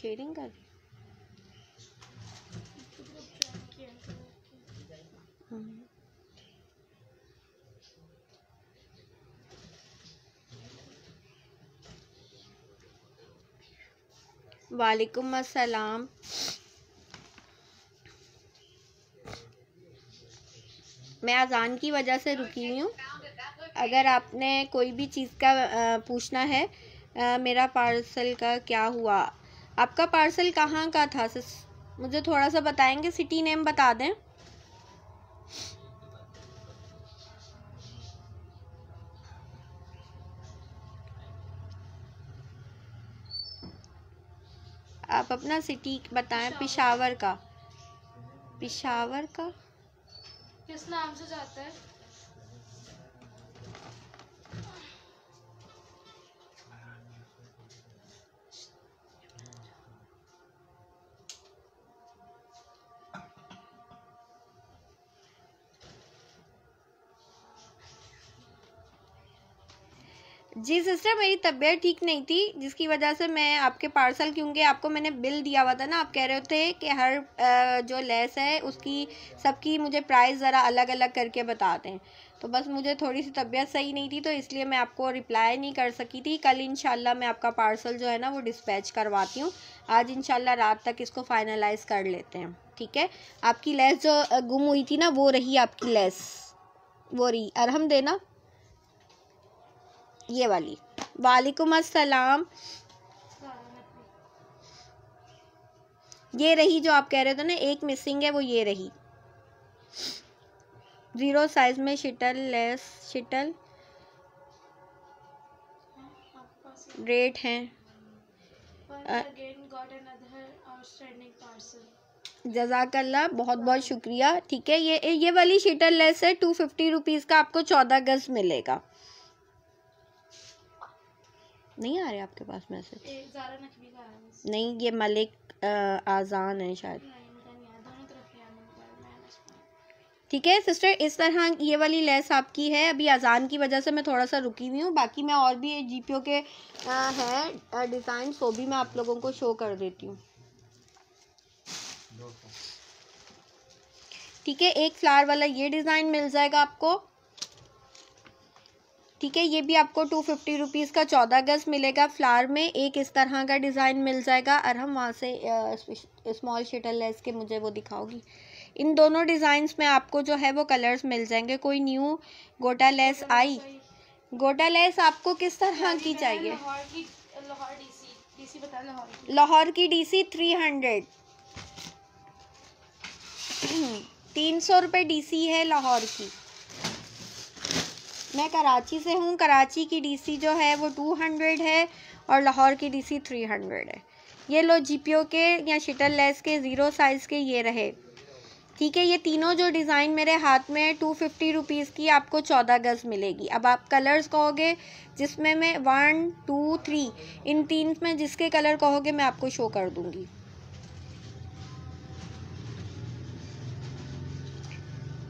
शेयरिंग कर रही हम्म। वालेकुम अस्सलाम मैं अजान की वजह से रुकी हुई हूँ अगर आपने कोई भी चीज़ का पूछना है मेरा पार्सल का क्या हुआ आपका पार्सल कहाँ का था सिस मुझे थोड़ा सा बताएंगे सिटी नेम बता दें आप अपना सिटी बताएं पिशावर का पिशावर का किस नाम से जाता है जी सिस्टर मेरी तबीयत ठीक नहीं थी जिसकी वजह से मैं आपके पार्सल क्योंकि आपको मैंने बिल दिया हुआ था ना आप कह रहे थे कि हर जो लेस है उसकी सबकी मुझे प्राइस ज़रा अलग अलग करके बता दें तो बस मुझे थोड़ी सी तबीयत सही नहीं थी तो इसलिए मैं आपको रिप्लाई नहीं कर सकी थी कल इन मैं आपका पार्सल जो है ना वो डिस्पैच करवाती हूँ आज इन रात तक इसको फाइनलाइज कर लेते हैं ठीक है आपकी लेस जो गुम हुई थी ना वो रही आपकी लेस वो रही अरहम देना ये वाली वालेकुम अस्सलाम ये रही जो आप कह रहे थे ना एक मिसिंग है वो ये रही ज़ीरो साइज़ में शिटल लेस शिटल रेट हैं जजाकल्ला बहुत बहुत शुक्रिया ठीक है ये ये वाली शिटल लेस है टू फिफ्टी रुपीज़ का आपको चौदह गज़ मिलेगा नहीं आ रहे आपके पास मैसेज नहीं ये मलिक आज़ान है शायद ठीक है सिस्टर इस तरह ये वाली लेस आपकी है अभी अजान की वजह से मैं थोड़ा सा रुकी हुई हूँ बाकी मैं और भी जीपीओ के हैं डिज़ाइन वो भी मैं आप लोगों को शो कर देती हूँ ठीक है एक फ्लावर वाला ये डिज़ाइन मिल जाएगा आपको ठीक है ये भी आपको टू फिफ्टी रुपीज़ का चौदह गज मिलेगा फ्लावर में एक इस तरह का डिज़ाइन मिल जाएगा और हम वहाँ से स्मॉल शटल लेस के मुझे वो दिखाओगी इन दोनों डिज़ाइंस में आपको जो है वो कलर्स मिल जाएंगे कोई न्यू गोटा लेस आई गोटा लेस आपको किस तरह की चाहिए लाहौर की डी सी थ्री हंड्रेड तीन सौ रुपये डी सी है लाहौर की मैं कराची से हूँ कराची की डीसी जो है वो टू हंड्रेड है और लाहौर की डीसी थ्री हंड्रेड है ये लो जीपीओ के या शटल लेस के ज़ीरो साइज़ के ये रहे ठीक है ये तीनों जो डिज़ाइन मेरे हाथ में है टू फिफ्टी रुपीज़ की आपको चौदह गज़ मिलेगी अब आप कलर्स कहोगे जिसमें मैं वन टू थ्री इन तीन में जिसके कलर कहोगे मैं आपको शो कर दूँगी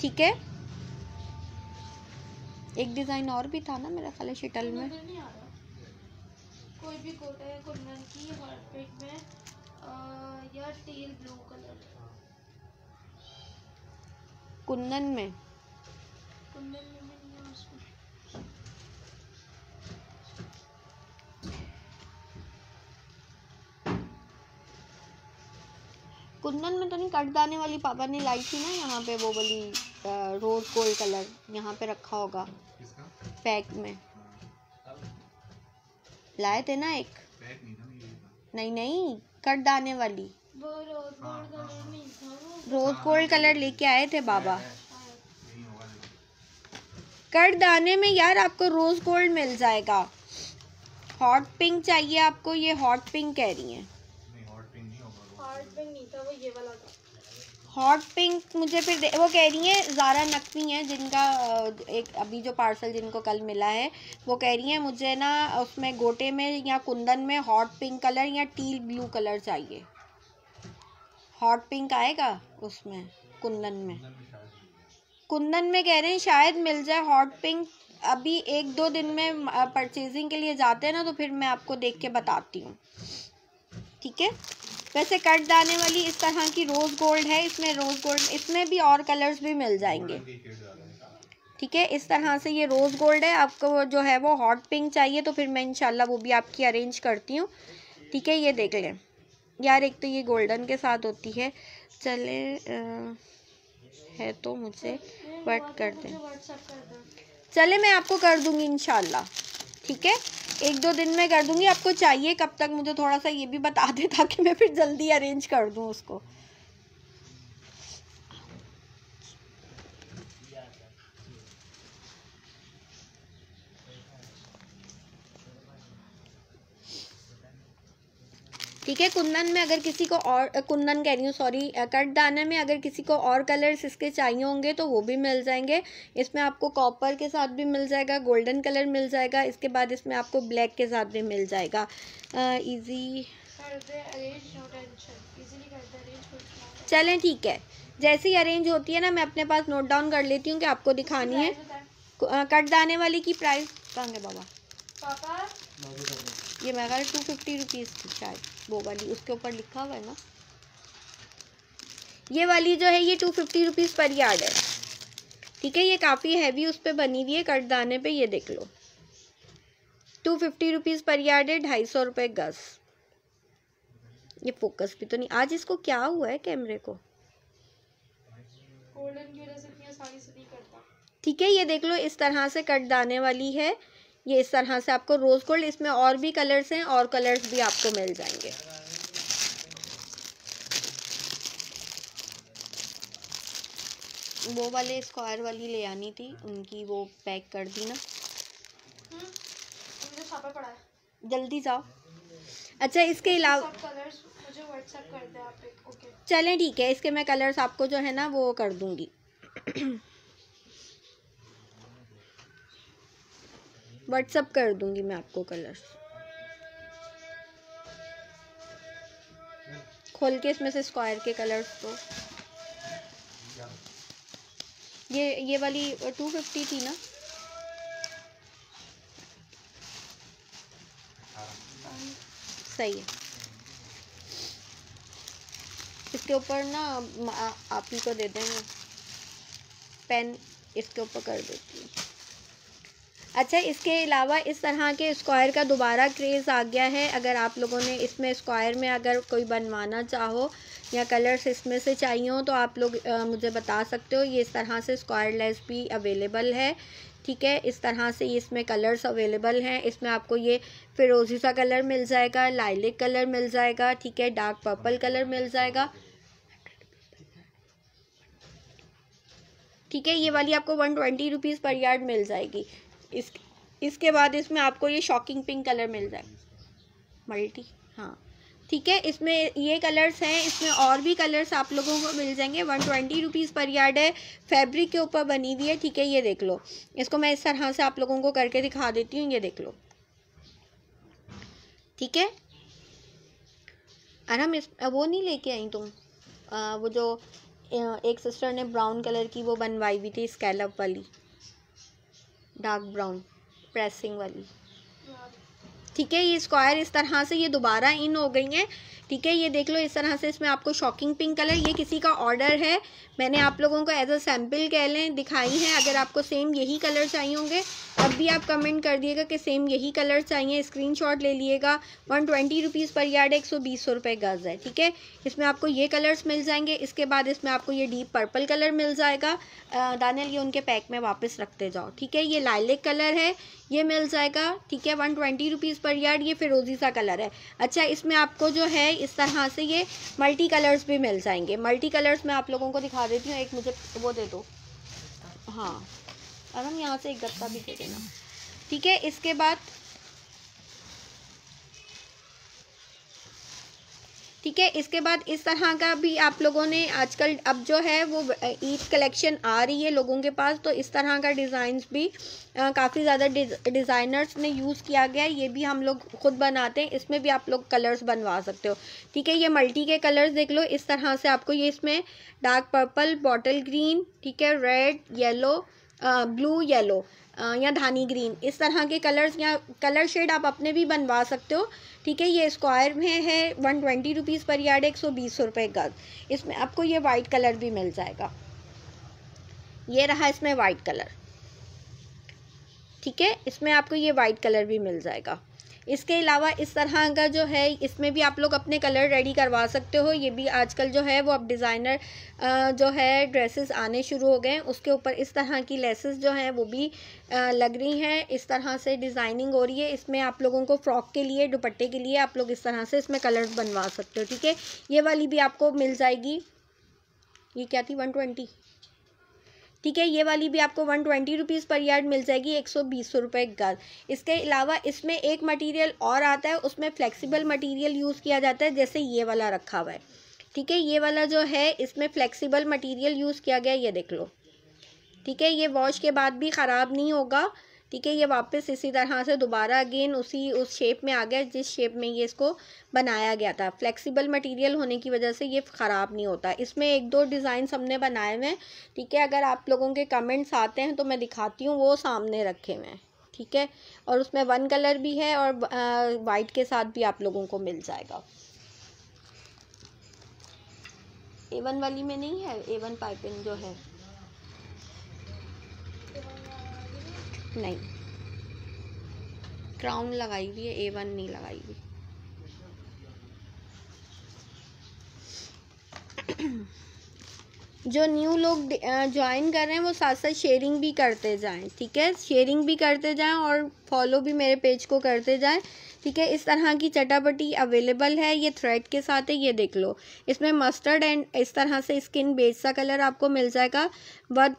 ठीक है एक डिज़ाइन और भी था ना मेरा खाले शिटल में कोई भी कोट है कुंदन में आ, या टील ब्लू कलर कुंदन में कुंदन में कुंदन में तो नहीं कट दाने वाली पापा ने लाई थी ना यहाँ पे वो वाली रोज़ गोल्ड कलर यहाँ पे रखा होगा पैक में लाए थे ना एक नहीं नहीं कट दाने वाली रोज गोल्ड हाँ, हाँ, हाँ, कलर लेके आए थे बाबा कट दाने में यार आपको रोज गोल्ड मिल जाएगा हॉट पिंक चाहिए आपको ये हॉट पिंक कह रही है हॉट पिंक मुझे फिर दे वो कह रही हैं ज़ारा नकवी हैं जिनका एक अभी जो पार्सल जिनको कल मिला है वो कह रही हैं मुझे ना उसमें गोटे में या कुंदन में हॉट पिंक कलर या टील ब्लू कलर चाहिए हॉट पिंक आएगा उसमें कुंदन में कुंदन में कह रहे हैं शायद मिल जाए हॉट पिंक अभी एक दो दिन में परचेजिंग के लिए जाते हैं ना तो फिर मैं आपको देख के बताती हूँ ठीक है वैसे कट जाने वाली इस तरह की रोज़ गोल्ड है इसमें रोज़ गोल्ड इसमें भी और कलर्स भी मिल जाएंगे ठीक है इस तरह से ये रोज़ गोल्ड है आपको जो है वो हॉट पिंक चाहिए तो फिर मैं इंशाल्लाह वो भी आपकी अरेंज करती हूँ ठीक है ये देख लें यार एक तो ये गोल्डन के साथ होती है चले आ, है तो मुझे वट कर दें चले मैं आपको कर दूँगी इन ठीक है एक दो दिन में कर दूंगी आपको चाहिए कब तक मुझे थोड़ा सा ये भी बता दे ताकि मैं फिर जल्दी अरेंज कर दूँ उसको ठीक है कुंदन में अगर किसी को और कुंदन कह रही हूँ सॉरी कट दाने में अगर किसी को और कलर्स इसके चाहिए होंगे तो वो भी मिल जाएंगे इसमें आपको कॉपर के साथ भी मिल जाएगा गोल्डन कलर मिल जाएगा इसके बाद इसमें आपको ब्लैक के साथ भी मिल जाएगा ईजी चलें ठीक है जैसे ही अरेंज होती है ना मैं अपने पास नोट डाउन कर लेती हूँ कि आपको दिखानी है कट दाने वाली की प्राइस कहाँ बाबा पापा ये मैं कह रहा टू फिफ्टी रुपीज़ की शायद वो वाली उसके ऊपर लिखा हुआ है ना ये वाली जो है ये two fifty rupees per yard है ठीक है ये काफ़ी हैवी उस पर बनी हुई है कटदाने पे ये देख लो two fifty rupees per yard है ढाई सौ रुपये गज़ ये फोकस भी तो नहीं आज इसको क्या हुआ है कैमरे को ठीक है ये देख लो इस तरह से कट दाने वाली है ये इस तरह से आपको रोज़ गोल्ड इसमें और भी कलर्स हैं और कलर्स भी आपको मिल जाएंगे वो वाले स्क्वायर वाली ले आनी थी उनकी वो पैक कर दी ना हम्म, जल्दी जाओ अच्छा इसके अलावा चलें ठीक है इसके मैं कलर्स आपको जो है ना वो कर दूंगी व्हाट्सअप कर दूंगी मैं आपको कलर्स खोल के इसमें से स्क्वायर के कलर्स तो ये ये वाली टू फिफ्टी थी ना सही है इसके ऊपर ना आप ही को दे देंगे पेन इसके ऊपर कर देती हूँ अच्छा इसके अलावा इस तरह के स्क्वायर का दोबारा क्रेज़ आ गया है अगर आप लोगों ने इसमें स्क्वायर में अगर कोई बनवाना चाहो या कलर्स इसमें से चाहिए हो तो आप लोग आ, मुझे बता सकते हो ये इस तरह से स्क्वायर लेस भी अवेलेबल है ठीक है इस तरह से इसमें कलर्स अवेलेबल हैं इसमें आपको ये फिरोजी सा कलर मिल जाएगा लाइलिक कलर मिल जाएगा ठीक है डार्क पर्पल कलर मिल जाएगा ठीक है ये वाली आपको one twenty rupees per yard मिल जाएगी इस इसके बाद इसमें आपको ये शॉकिंग पिंक कलर मिल जाए मल्टी हाँ ठीक है इसमें ये कलर्स हैं इसमें और भी कलर्स आप लोगों को मिल जाएंगे one twenty rupees per yard है फैब्रिक के ऊपर बनी हुई है ठीक है ये देख लो इसको मैं इस तरह से आप लोगों को करके दिखा देती हूँ ये देख लो ठीक है अरे इस वो नहीं लेके आई तुम आ, वो जो एक सिस्टर ने ब्राउन कलर की वो बनवाई हुई थी स्केलप वाली डार्क ब्राउन प्रेसिंग वाली ठीक है ये स्क्वायर इस तरह से ये दोबारा इन हो गई हैं ठीक है ये देख लो इस तरह से इसमें आपको शॉकिंग पिंक कलर ये किसी का ऑर्डर है मैंने आप लोगों को एज अ सैम्पल कह लें दिखाई है अगर आपको सेम यही कलर चाहिए होंगे अब भी आप कमेंट कर दिएगा कि सेम यही कलर चाहिए शॉट ले लीजिएगा one twenty rupees per yard एक सौ बीस रुपये गज़ है ठीक है इसमें आपको ये कलर्स मिल जाएंगे इसके बाद इसमें आपको ये डीप पर्पल कलर मिल जाएगा दानियल ये उनके पैक में वापस रखते जाओ ठीक है ये लाइलिक कलर है ये मिल जाएगा ठीक है one twenty rupees per yard ये फिरोजी सा कलर है अच्छा इसमें आपको जो है इस तरह से ये मल्टी कलर्स भी मिल जाएंगे मल्टी कलर्स मैं आप लोगों को दिखा देती हूँ एक मुझे वो दे दो हाँ और हम यहाँ से एक गत्ता भी दे देना ठीक है इसके बाद ठीक है इसके बाद इस तरह का भी आप लोगों ने आजकल अब जो है वो ईद कलेक्शन आ रही है लोगों के पास तो इस तरह का डिज़ाइंस भी काफ़ी ज़्यादा डिज़ाइनर्स ने यूज़ किया गया ये भी हम लोग खुद बनाते हैं इसमें भी आप लोग कलर्स बनवा सकते हो ठीक है ये मल्टी के कलर्स देख लो इस तरह से आपको ये इसमें डार्क पर्पल बॉटल ग्रीन ठीक है रेड येलो ब्लू येलो या धानी ग्रीन इस तरह के कलर्स या कलर शेड आप अपने भी बनवा सकते हो ठीक है ये स्क्वायर में है one twenty rupees per yard एक सौ बीस रुपये गज इसमें आपको ये वाइट कलर भी मिल जाएगा ये रहा इसमें वाइट कलर ठीक है इसमें आपको ये वाइट कलर भी मिल जाएगा इसके अलावा इस तरह का जो है इसमें भी आप लोग अपने कलर रेडी करवा सकते हो ये भी आजकल जो है वो अब डिज़ाइनर जो है ड्रेसेस आने शुरू हो गए उसके ऊपर इस तरह की लेसेस जो हैं वो भी लग रही हैं इस तरह से डिज़ाइनिंग हो रही है इसमें आप लोगों को फ़्रॉक के लिए दुपट्टे के लिए आप लोग इस तरह से इसमें कलर्स बनवा सकते हो ठीक है ये वाली भी आपको मिल जाएगी ये क्या थी वन ट्वेंटी ठीक है ये वाली भी आपको one twenty rupees per yard मिल जाएगी एक सौ बीस रुपये गज इसके अलावा इसमें एक मटेरियल और आता है उसमें फ्लेक्सिबल मटेरियल यूज़ किया जाता है जैसे ये वाला रखा हुआ है ठीक है ये वाला जो है इसमें फ्लेक्सिबल मटीरियल यूज़ किया गया ये देख लो ठीक है ये वॉश के बाद भी ख़राब नहीं होगा ठीक है ये वापस इसी तरह से दोबारा अगेन उसी उस शेप में आ गया जिस शेप में ये इसको बनाया गया था फ्लेक्सिबल मटेरियल होने की वजह से ये ख़राब नहीं होता इसमें एक दो डिज़ाइन हमने बनाए हुए हैं ठीक है अगर आप लोगों के कमेंट्स आते हैं तो मैं दिखाती हूँ वो सामने रखे हुए हैं ठीक है और उसमें वन कलर भी है और वाइट के साथ भी आप लोगों को मिल जाएगा एवन वाली में नहीं है एवन पाइपिंग जो है नहीं क्राउन लगाई हुई है ए वन नहीं लगाई हुई जो न्यू लोग ज्वाइन कर रहे हैं वो साथ साथ शेयरिंग भी करते जाएं ठीक है शेयरिंग भी करते जाएं और फॉलो भी मेरे पेज को करते जाएं ठीक है इस तरह की चटापटी अवेलेबल है ये थ्रेड के साथ है ये देख लो इसमें मस्टर्ड एंड इस तरह से स्किन बेस सा कलर आपको मिल जाएगा बट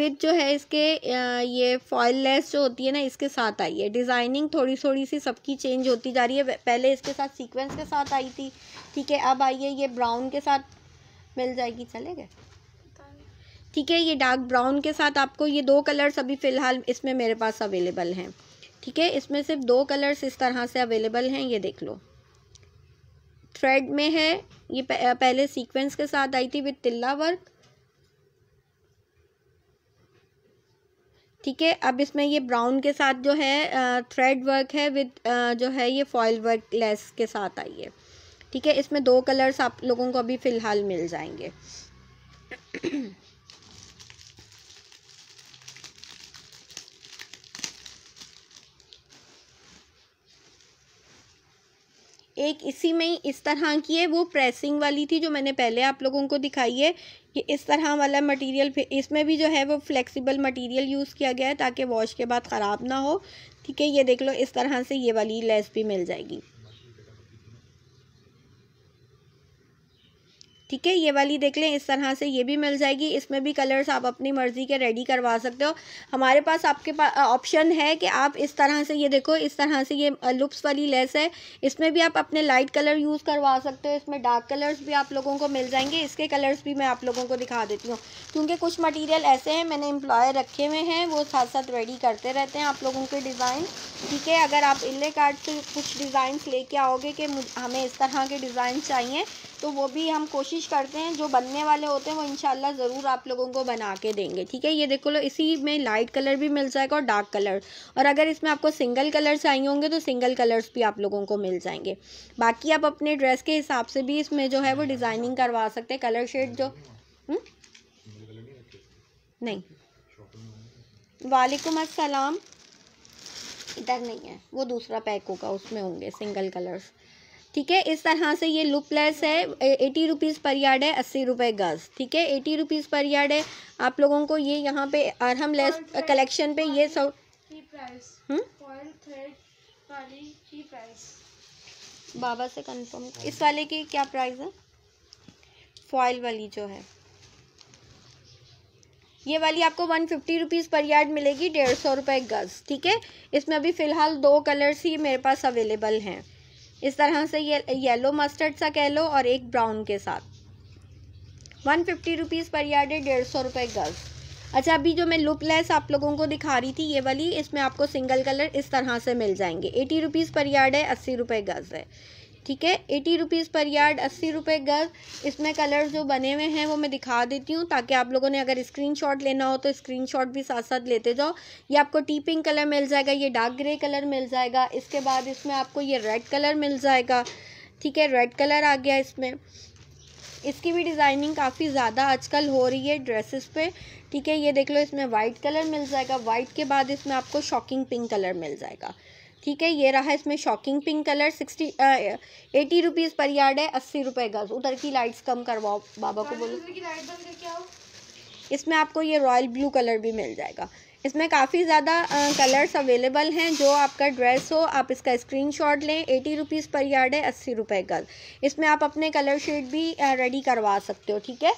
विद uh, जो है इसके uh, ये फॉयल लेस जो होती है ना इसके साथ आई है डिज़ाइनिंग थोड़ी थोड़ी सी सबकी चेंज होती जा रही है पहले इसके साथ सीक्वेंस के साथ आई थी ठीक है अब आइए ये ब्राउन के साथ मिल जाएगी चले गए ठीक है ये डार्क ब्राउन के साथ आपको ये दो कलर्स अभी फ़िलहाल इसमें मेरे पास अवेलेबल हैं ठीक है इसमें सिर्फ दो कलर्स इस तरह से अवेलेबल हैं ये देख लो थ्रेड में है ये पहले सीक्वेंस के साथ आई थी विद तिल्ला वर्क ठीक है अब इसमें ये ब्राउन के साथ जो है थ्रेड वर्क है विद जो है ये फॉयल वर्क लेस के साथ आई है ठीक है इसमें दो कलर्स आप लोगों को अभी फ़िलहाल मिल जाएंगे एक इसी में ही इस तरह की है वो प्रेसिंग वाली थी जो मैंने पहले आप लोगों को दिखाई है ये इस तरह वाला मटेरियल इसमें भी जो है वो फ्लेक्सिबल मटेरियल यूज़ किया गया है ताकि वॉश के बाद ख़राब ना हो ठीक है ये देख लो इस तरह से ये वाली लेस भी मिल जाएगी ठीक है ये वाली देख लें इस तरह से ये भी मिल जाएगी इसमें भी कलर्स आप अपनी मर्ज़ी के रेडी करवा सकते हो हमारे पास आपके पास ऑप्शन है कि आप इस तरह से ये देखो इस तरह से ये लुप्स वाली लेस है इसमें भी आप अपने लाइट कलर यूज़ करवा सकते हो इसमें डार्क कलर्स भी आप लोगों को मिल जाएंगे इसके कलर्स भी मैं आप लोगों को दिखा देती हूँ क्योंकि कुछ मटीरियल ऐसे हैं मैंने एम्प्लॉय रखे हुए हैं वो साथ साथ रेडी करते रहते हैं आप लोगों के डिज़ाइन ठीक है अगर आप इले कार्ड से कुछ डिज़ाइन लेके आओगे कि हमें इस तरह के डिज़ाइन चाहिए तो वो भी हम कोशिश करते हैं जो बनने वाले होते हैं वो इंशाल्लाह ज़रूर आप लोगों को बना के देंगे ठीक है ये देखो लो इसी में लाइट कलर भी मिल जाएगा और डार्क कलर और अगर इसमें आपको सिंगल कलर चाहिए होंगे तो सिंगल कलर्स भी आप लोगों को मिल जाएंगे बाकी आप अपने ड्रेस के हिसाब से भी इसमें जो है वो डिज़ाइनिंग करवा सकते हैं कलर शेड जो हुँ? नहीं वालेकुम अस्सलाम इधर नहीं है वो दूसरा पैक होगा उसमें होंगे सिंगल कलर्स ठीक है इस तरह से ये लेस है एटी रुपीज़ पर यार्ड है अस्सी रुपये गज़ ठीक है एटी रुपीज़ पर यार्ड है आप लोगों को ये यहाँ पे अरहम लेस कलेक्शन पे ये सब हम्म? बाबा से कंफर्म इस वाले की क्या प्राइस है फॉइल वाली जो है ये वाली आपको one fifty rupees per yard मिलेगी डेढ़ सौ रुपये गज़ ठीक है इसमें अभी फ़िलहाल दो कलर्स ही मेरे पास अवेलेबल हैं इस तरह से ये येलो मस्टर्ड सा कह लो और एक ब्राउन के साथ one fifty rupees per yard है डेढ़ सौ रुपये गज़ अच्छा अभी जो मैं लुक लेस आप लोगों को दिखा रही थी ये वाली इसमें आपको सिंगल कलर इस तरह से मिल जाएंगे एटी रुपीज़ पर यार्ड है अस्सी रुपये गज़ है ठीक है एटी रुपीज़ पर यार्ड अस्सी रुपये गज इसमें कलर जो बने हुए हैं वो मैं दिखा देती हूँ ताकि आप लोगों ने अगर स्क्रीनशॉट लेना हो तो स्क्रीनशॉट भी साथ साथ लेते जाओ ये आपको टी पिंक कलर मिल जाएगा ये डार्क ग्रे कलर मिल जाएगा इसके बाद इसमें आपको ये रेड कलर मिल जाएगा ठीक है रेड कलर आ गया इसमें इसकी भी डिज़ाइनिंग काफ़ी ज़्यादा आजकल हो रही है ड्रेसेस पे ठीक है ये देख लो इसमें वाइट कलर मिल जाएगा वाइट के बाद इसमें आपको शॉकिंग पिंक कलर मिल जाएगा ठीक है ये रहा इसमें shocking pink colour sixty eighty rupees per yard है अस्सी रुपये गज उधर की लाइट्स कम करवाओ बाबा को बोलो इसमें आपको ये रॉयल ब्लू कलर भी मिल जाएगा इसमें काफ़ी ज़्यादा कलर्स अवेलेबल हैं जो आपका ड्रेस हो आप इसका स्क्रीनशॉट लें एटी रुपीज़ पर यार्ड है अस्सी रुपये गज इसमें आप अपने कलर शेड भी रेडी करवा सकते हो ठीक है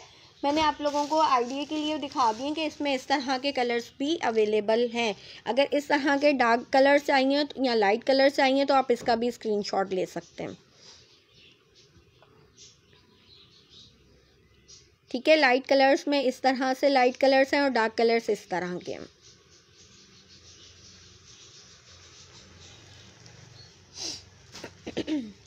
मैंने आप लोगों को आइडिया के लिए दिखा दिए कि इसमें इस तरह के कलर्स भी अवेलेबल हैं अगर इस तरह के डार्क कलर चाहिए तो- या लाइट कलर चाहिए तो आप इसका भी स्क्रीनशॉट ले सकते हैं ठीक है लाइट कलर्स में इस तरह से लाइट कलर्स हैं और डार्क कलर्स इस तरह के हैं mm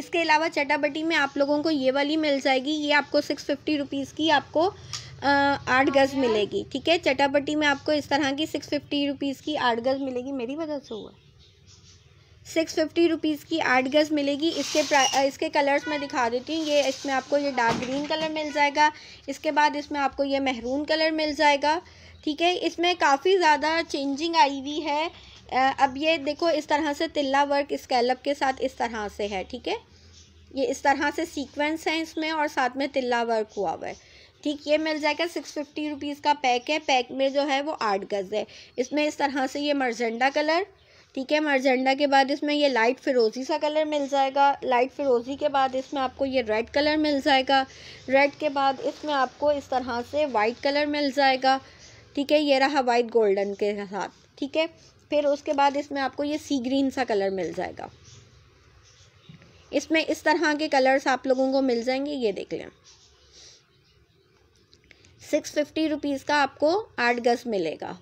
इसके अलावा चटाबटी में आप लोगों को ये वाली मिल जाएगी ये आपको सिक्स फिफ्टी रुपीज़ की आपको आठ गज़ मिलेगी ठीक है चटाबटी में आपको इस तरह की सिक्स फिफ्टी रुपीज़ की आठ गज़ मिलेगी मेरी वजह से हुआ सिक्स फिफ्टी रुपीज़ की आठ गज़ मिलेगी इसके इसके कलर्स मैं दिखा देती हूँ ये इसमें आपको ये डार्क ग्रीन कलर मिल जाएगा इसके बाद इसमें आपको ये महरून कलर मिल जाएगा ठीक है इसमें काफ़ी ज़्यादा चेंजिंग आई हुई है अब ये देखो इस तरह से तिल्ला वर्क स्कैलप के साथ इस तरह से है ठीक है ये इस तरह से सीक्वेंस है इसमें और साथ में तिल्ला वर्क हुआ हुआ है ठीक ये मिल जाएगा सिक्स फिफ्टी रुपीज़ का पैक है पैक में जो है वो आठ गज़ है इसमें इस तरह से ये मरजेंडा कलर ठीक है मरजेंडा के बाद इसमें ये लाइट फिरोज़ी सा कलर मिल जाएगा लाइट फिरोज़ी के बाद इसमें आपको ये रेड कलर मिल जाएगा रेड के बाद इसमें आपको इस तरह से वाइट कलर मिल जाएगा ठीक है ये रहा वाइट गोल्डन के साथ ठीक है फिर उसके बाद इसमें आपको ये सी ग्रीन सा कलर मिल जाएगा इसमें इस तरह के कलर्स आप लोगों को मिल जाएंगे ये देख लें सिक्स फिफ्टी रुपीज़ का आपको आठ गज मिलेगा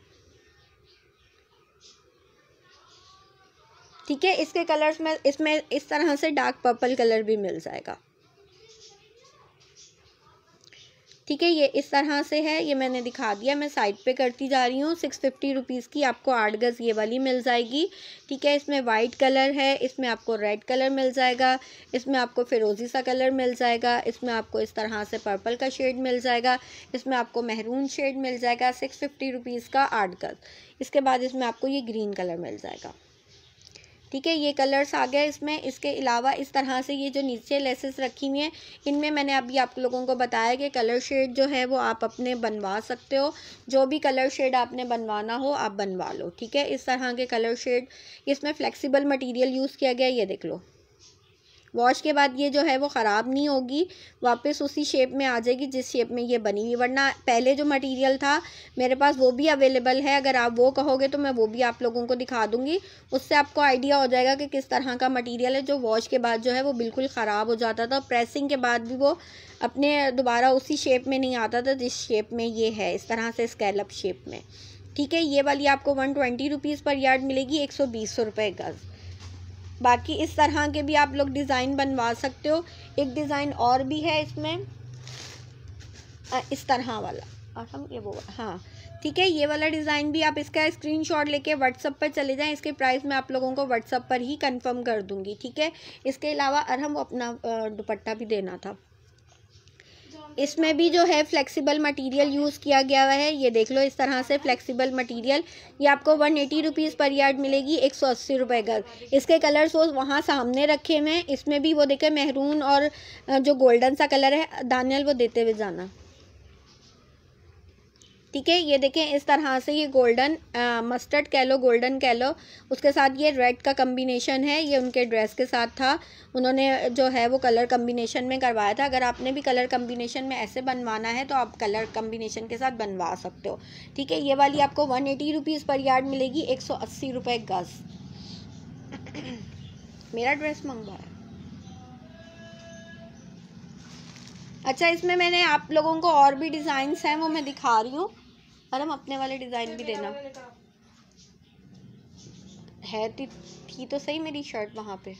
ठीक है इसके कलर्स में इसमें इस तरह से डार्क पर्पल कलर भी मिल जाएगा ठीक है ये इस तरह से है ये मैंने दिखा दिया मैं साइड पे करती जा रही हूँ सिक्स फिफ्टी रुपीज़ की आपको आठ गज़ ये वाली मिल जाएगी ठीक है इसमें वाइट कलर है इसमें आपको रेड कलर मिल जाएगा इसमें आपको फिरोज़ी सा कलर मिल जाएगा इसमें आपको इस तरह से पर्पल का शेड मिल जाएगा इसमें आपको महरून शेड मिल जाएगा सिक्स फिफ्टी रुपीज़ का आठ गज़ इसके बाद इसमें आपको ये ग्रीन कलर मिल जाएगा ठीक है ये कलर्स आ गए इसमें इसके अलावा इस तरह से ये जो नीचे लेसेस रखी हुई हैं इनमें मैंने अभी आप लोगों को बताया कि कलर शेड जो है वो आप अपने बनवा सकते हो जो भी कलर शेड आपने बनवाना हो आप बनवा लो ठीक है इस तरह के कलर शेड इसमें फ्लेक्सिबल मटेरियल यूज़ किया गया ये देख लो वॉश के बाद ये जो है वो ख़राब नहीं होगी वापस उसी शेप में आ जाएगी जिस शेप में ये बनी हुई वरना पहले जो मटेरियल था मेरे पास वो भी अवेलेबल है अगर आप वो कहोगे तो मैं वो भी आप लोगों को दिखा दूँगी उससे आपको आइडिया हो जाएगा कि किस तरह का मटीरियल है जो वॉश के बाद जो है वो बिल्कुल ख़राब हो जाता था प्रेसिंग के बाद भी वो अपने दोबारा उसी शेप में नहीं आता था जिस शेप में ये है इस तरह से स्केलअप शेप में ठीक है ये वाली आपको one twenty rupees per yard मिलेगी एक सौ बीस रुपये गज़ बाकी इस तरह के भी आप लोग डिज़ाइन बनवा सकते हो एक डिज़ाइन और भी है इसमें इस तरह वाला और हम ये वो हाँ ठीक है ये वाला डिज़ाइन भी आप इसका स्क्रीनशॉट लेके व्हाट्सअप पर चले जाएं इसके प्राइस मैं आप लोगों को व्हाट्सअप पर ही कंफर्म कर दूंगी ठीक है इसके अलावा अरहम अपना दुपट्टा भी देना था इसमें भी जो है फ्लेक्सिबल मटेरियल यूज़ किया गया हुआ है ये देख लो इस तरह से फ्लेक्सिबल मटेरियल ये आपको one eighty rupees per yard मिलेगी एक सौ अस्सी रुपये का इसके कलर्स वो वहाँ सामने रखे हुए हैं इसमें भी वो देखे महरून और जो गोल्डन सा कलर है दानियल वो देते हुए जाना ठीक है ये देखें इस तरह से ये गोल्डन मस्टर्ड कह लो गोल्डन कह लो उसके साथ ये रेड का कम्बिनेशन है ये उनके ड्रेस के साथ था उन्होंने जो है वो कलर कम्बिनेशन में करवाया था अगर आपने भी कलर कम्बिनेशन में ऐसे बनवाना है तो आप कलर कम्बिनेशन के साथ बनवा सकते हो ठीक है ये वाली आपको one eighty rupees per yard मिलेगी एक सौ अस्सी रुपये गज़ मेरा ड्रेस मंगवाया अच्छा इसमें मैंने आप लोगों को और भी डिज़ाइंस हैं वो मैं दिखा रही हूँ और हम अपने वाले डिज़ाइन भी देना है थी, थी तो सही मेरी शर्ट वहाँ पे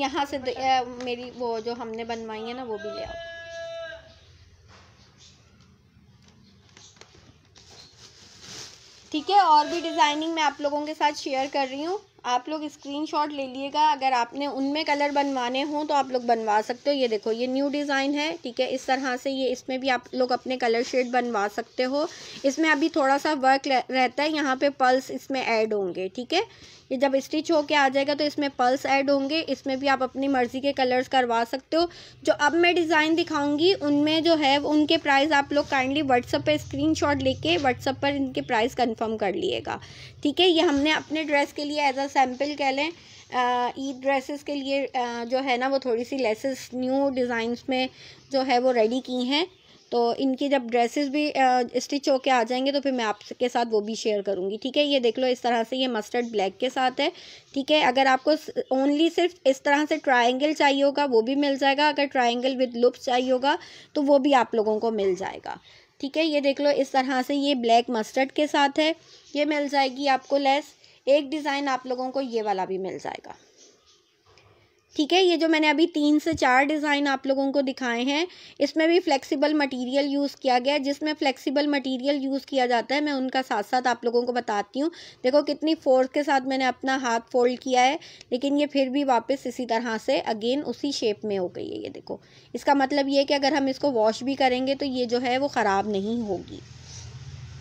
यहाँ से आ, मेरी वो जो हमने बनवाई है ना वो भी ले आओ ठीक है और भी डिज़ाइनिंग मैं आप लोगों के साथ शेयर कर रही हूँ आप लोग स्क्रीनशॉट ले लीजिएगा अगर आपने उनमें कलर बनवाने हों तो आप लोग बनवा सकते हो ये देखो ये न्यू डिज़ाइन है ठीक है इस तरह से ये इसमें भी आप लोग अपने कलर शेड बनवा सकते हो इसमें अभी थोड़ा सा वर्क रहता है यहाँ पे पल्स इसमें ऐड होंगे ठीक है ये जब स्टिच होके आ जाएगा तो इसमें पल्स ऐड होंगे इसमें भी आप अपनी मर्ज़ी के कलर्स करवा सकते हो जो अब मैं डिज़ाइन दिखाऊंगी उनमें जो है उनके प्राइस आप लोग काइंडली व्हाट्सअप पर स्क्रीन शॉट लेके व्हाट्सअप पर इनके प्राइस कन्फर्म कर लिएगा ठीक है ये हमने अपने ड्रेस के लिए एज अ सैम्पल कह लें ईद ड्रेसेस के लिए आ, जो है ना वो थोड़ी सी लेसेस न्यू डिज़ाइंस में जो है वो रेडी की हैं तो इनकी जब ड्रेसेस भी स्टिच होके आ जाएंगे तो फिर मैं आपके साथ वो भी शेयर करूँगी ठीक है ये देख लो इस तरह से ये मस्टर्ड ब्लैक के साथ है ठीक है अगर आपको ओनली सिर्फ इस तरह से ट्राइंगल चाहिए होगा वो भी मिल जाएगा अगर ट्राइंगल विद लुप्स चाहिए होगा तो वो भी आप लोगों को मिल जाएगा ठीक है ये देख लो इस तरह से ये ब्लैक मस्टर्ड के साथ है ये मिल जाएगी आपको लेस एक डिज़ाइन आप लोगों को ये वाला भी मिल जाएगा ठीक है ये जो मैंने अभी तीन से चार डिज़ाइन आप लोगों को दिखाए हैं इसमें भी फ्लेक्सिबल मटेरियल यूज़ किया गया है जिसमें फ्लेक्सिबल मटेरियल यूज़ किया जाता है मैं उनका साथ साथ आप लोगों को बताती हूँ देखो कितनी फोर्स के साथ मैंने अपना हाथ फोल्ड किया है लेकिन ये फिर भी वापस इसी तरह से अगेन उसी शेप में हो गई है ये देखो इसका मतलब ये है कि अगर हम इसको वॉश भी करेंगे तो ये जो है वो ख़राब नहीं होगी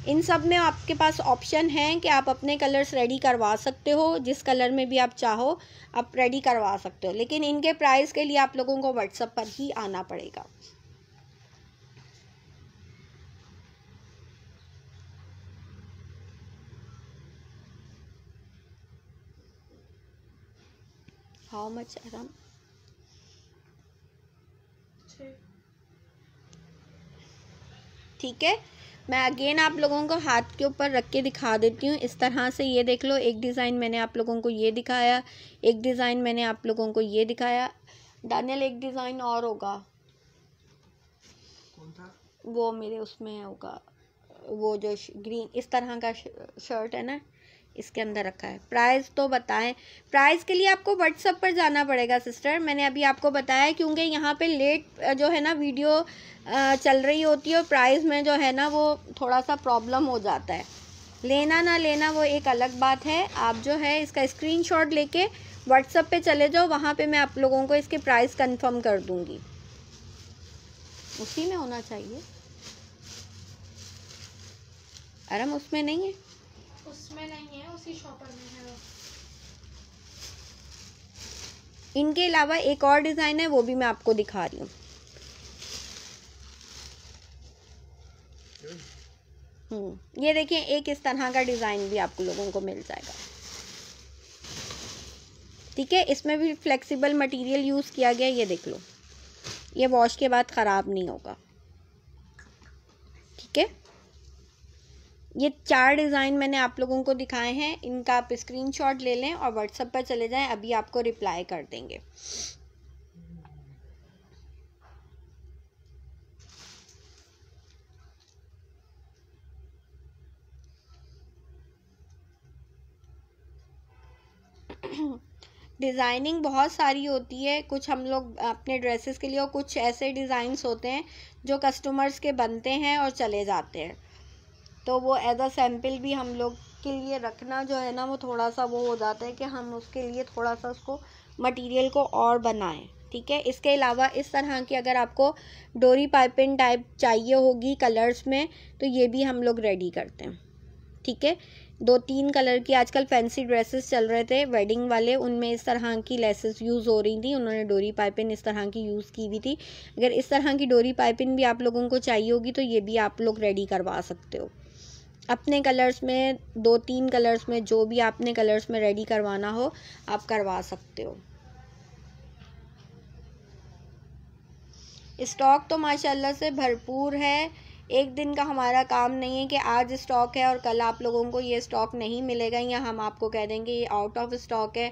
इन सब में आपके पास ऑप्शन है कि आप अपने कलर्स रेडी करवा सकते हो जिस कलर में भी आप चाहो आप रेडी करवा सकते हो लेकिन इनके प्राइस के लिए आप लोगों को व्हाट्सअप पर ही आना पड़ेगा हाउ मच आराम ठीक है मैं अगेन आप लोगों को हाथ के ऊपर रख के दिखा देती हूँ इस तरह से ये देख लो एक डिज़ाइन मैंने आप लोगों को ये दिखाया एक डिज़ाइन मैंने आप लोगों को ये दिखाया डैनियल एक डिज़ाइन और होगा वो मेरे उसमें होगा वो जो ग्रीन इस तरह का शर्ट है ना इसके अंदर रखा है प्राइस तो बताएं प्राइस के लिए आपको व्हाट्सअप पर जाना पड़ेगा सिस्टर मैंने अभी आपको बताया क्योंकि यहाँ पे लेट जो है ना वीडियो चल रही होती है और प्राइस में जो है ना वो थोड़ा सा प्रॉब्लम हो जाता है लेना ना लेना वो एक अलग बात है आप जो है इसका शॉट लेके व्हाट्सअप पर चले जाओ वहाँ पर मैं आप लोगों को इसके प्राइस कन्फर्म कर दूँगी उसी में होना चाहिए अरम उसमें नहीं है में नहीं है उसी शॉपर में है वो इनके अलावा एक और डिज़ाइन है वो भी मैं आपको दिखा रही हूँ हम्म, ये देखिए एक इस तरह का डिज़ाइन भी आपको लोगों को मिल जाएगा ठीक है इसमें भी फ्लेक्सिबल मटेरियल यूज़ किया गया ये देख लो ये वॉश के बाद ख़राब नहीं होगा ये चार डिज़ाइन मैंने आप लोगों को दिखाए हैं इनका आप स्क्रीनशॉट ले लें और व्हाट्सअप पर चले जाएं अभी आपको रिप्लाई कर देंगे डिज़ाइनिंग बहुत सारी होती है कुछ हम लोग अपने ड्रेसेस के लिए और कुछ ऐसे डिज़ाइंस होते हैं जो कस्टमर्स के बनते हैं और चले जाते हैं तो वो एज अ सैम्पल भी हम लोग के लिए रखना जो है ना वो थोड़ा सा वो हो जाता है कि हम उसके लिए थोड़ा सा उसको मटेरियल को और बनाएं ठीक है इसके अलावा इस तरह की अगर आपको डोरी पाइपिंग टाइप चाहिए होगी कलर्स में तो ये भी हम लोग रेडी करते हैं ठीक है दो तीन कलर की आजकल फैंसी ड्रेसेस चल रहे थे वेडिंग वाले उनमें इस तरह की लेसेस यूज़ हो रही थी उन्होंने डोरी पाइपिन इस तरह की यूज़ की हुई थी अगर इस तरह की डोरी पाइपिन भी आप लोगों को चाहिए होगी तो ये भी आप लोग रेडी करवा सकते हो अपने कलर्स में दो तीन कलर्स में जो भी आपने कलर्स में रेडी करवाना हो आप करवा सकते हो स्टॉक तो माशाल्लाह से भरपूर है एक दिन का हमारा काम नहीं है कि आज स्टॉक है और कल आप लोगों को ये स्टॉक नहीं मिलेगा या हम आपको कह देंगे ये आउट ऑफ स्टॉक है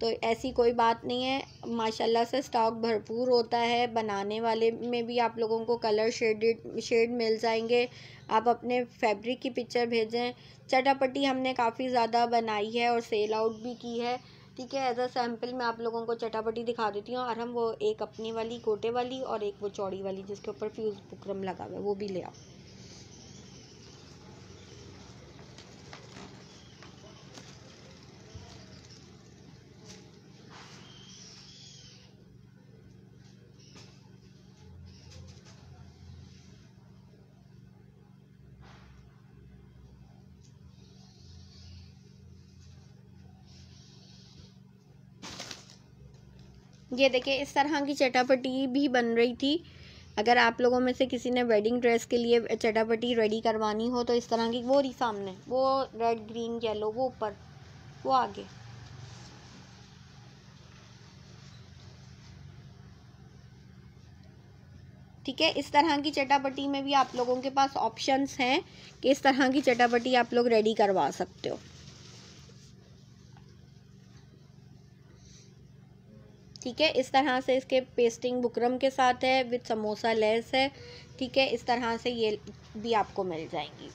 तो ऐसी कोई बात नहीं है माशाल्लाह से स्टॉक भरपूर होता है बनाने वाले में भी आप लोगों को कलर शेडेड शेड मिल जाएंगे आप अपने फैब्रिक की पिक्चर भेजें चटापटी हमने काफ़ी ज़्यादा बनाई है और सेल आउट भी की है ठीक है एज अ सैम्पल मैं आप लोगों को चटापटी दिखा देती हूँ और हम वो एक अपनी वाली गोटे वाली और एक वो चौड़ी वाली जिसके ऊपर फ्यूज़ बुकरम लगा हुआ है वो भी ले आओ ये देखें इस तरह की चटापटी भी बन रही थी अगर आप लोगों में से किसी ने वेडिंग ड्रेस के लिए चटापटी रेडी करवानी हो तो इस तरह की वो रही सामने वो रेड ग्रीन येलो वो ऊपर वो आगे ठीक है इस तरह की चटापटी में भी आप लोगों के पास ऑप्शंस हैं कि इस तरह की चटापटी आप लोग रेडी करवा सकते हो ठीक है इस तरह से इसके पेस्टिंग बुकरम के साथ है विथ समोसा लेस है ठीक है इस तरह से ये भी आपको मिल जाएंगी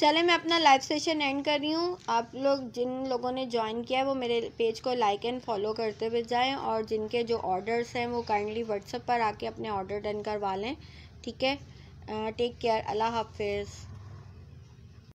चले मैं अपना लाइव सेशन एंड कर रही हूँ आप लोग जिन लोगों ने ज्वाइन किया है वो मेरे पेज को लाइक एंड फॉलो करते हुए जाएँ और जिनके जो ऑर्डर्स हैं वो काइंडली व्हाट्सअप पर आके अपने ऑर्डर डन करवा लें ठीक है टेक केयर अल्लाह हाफिज़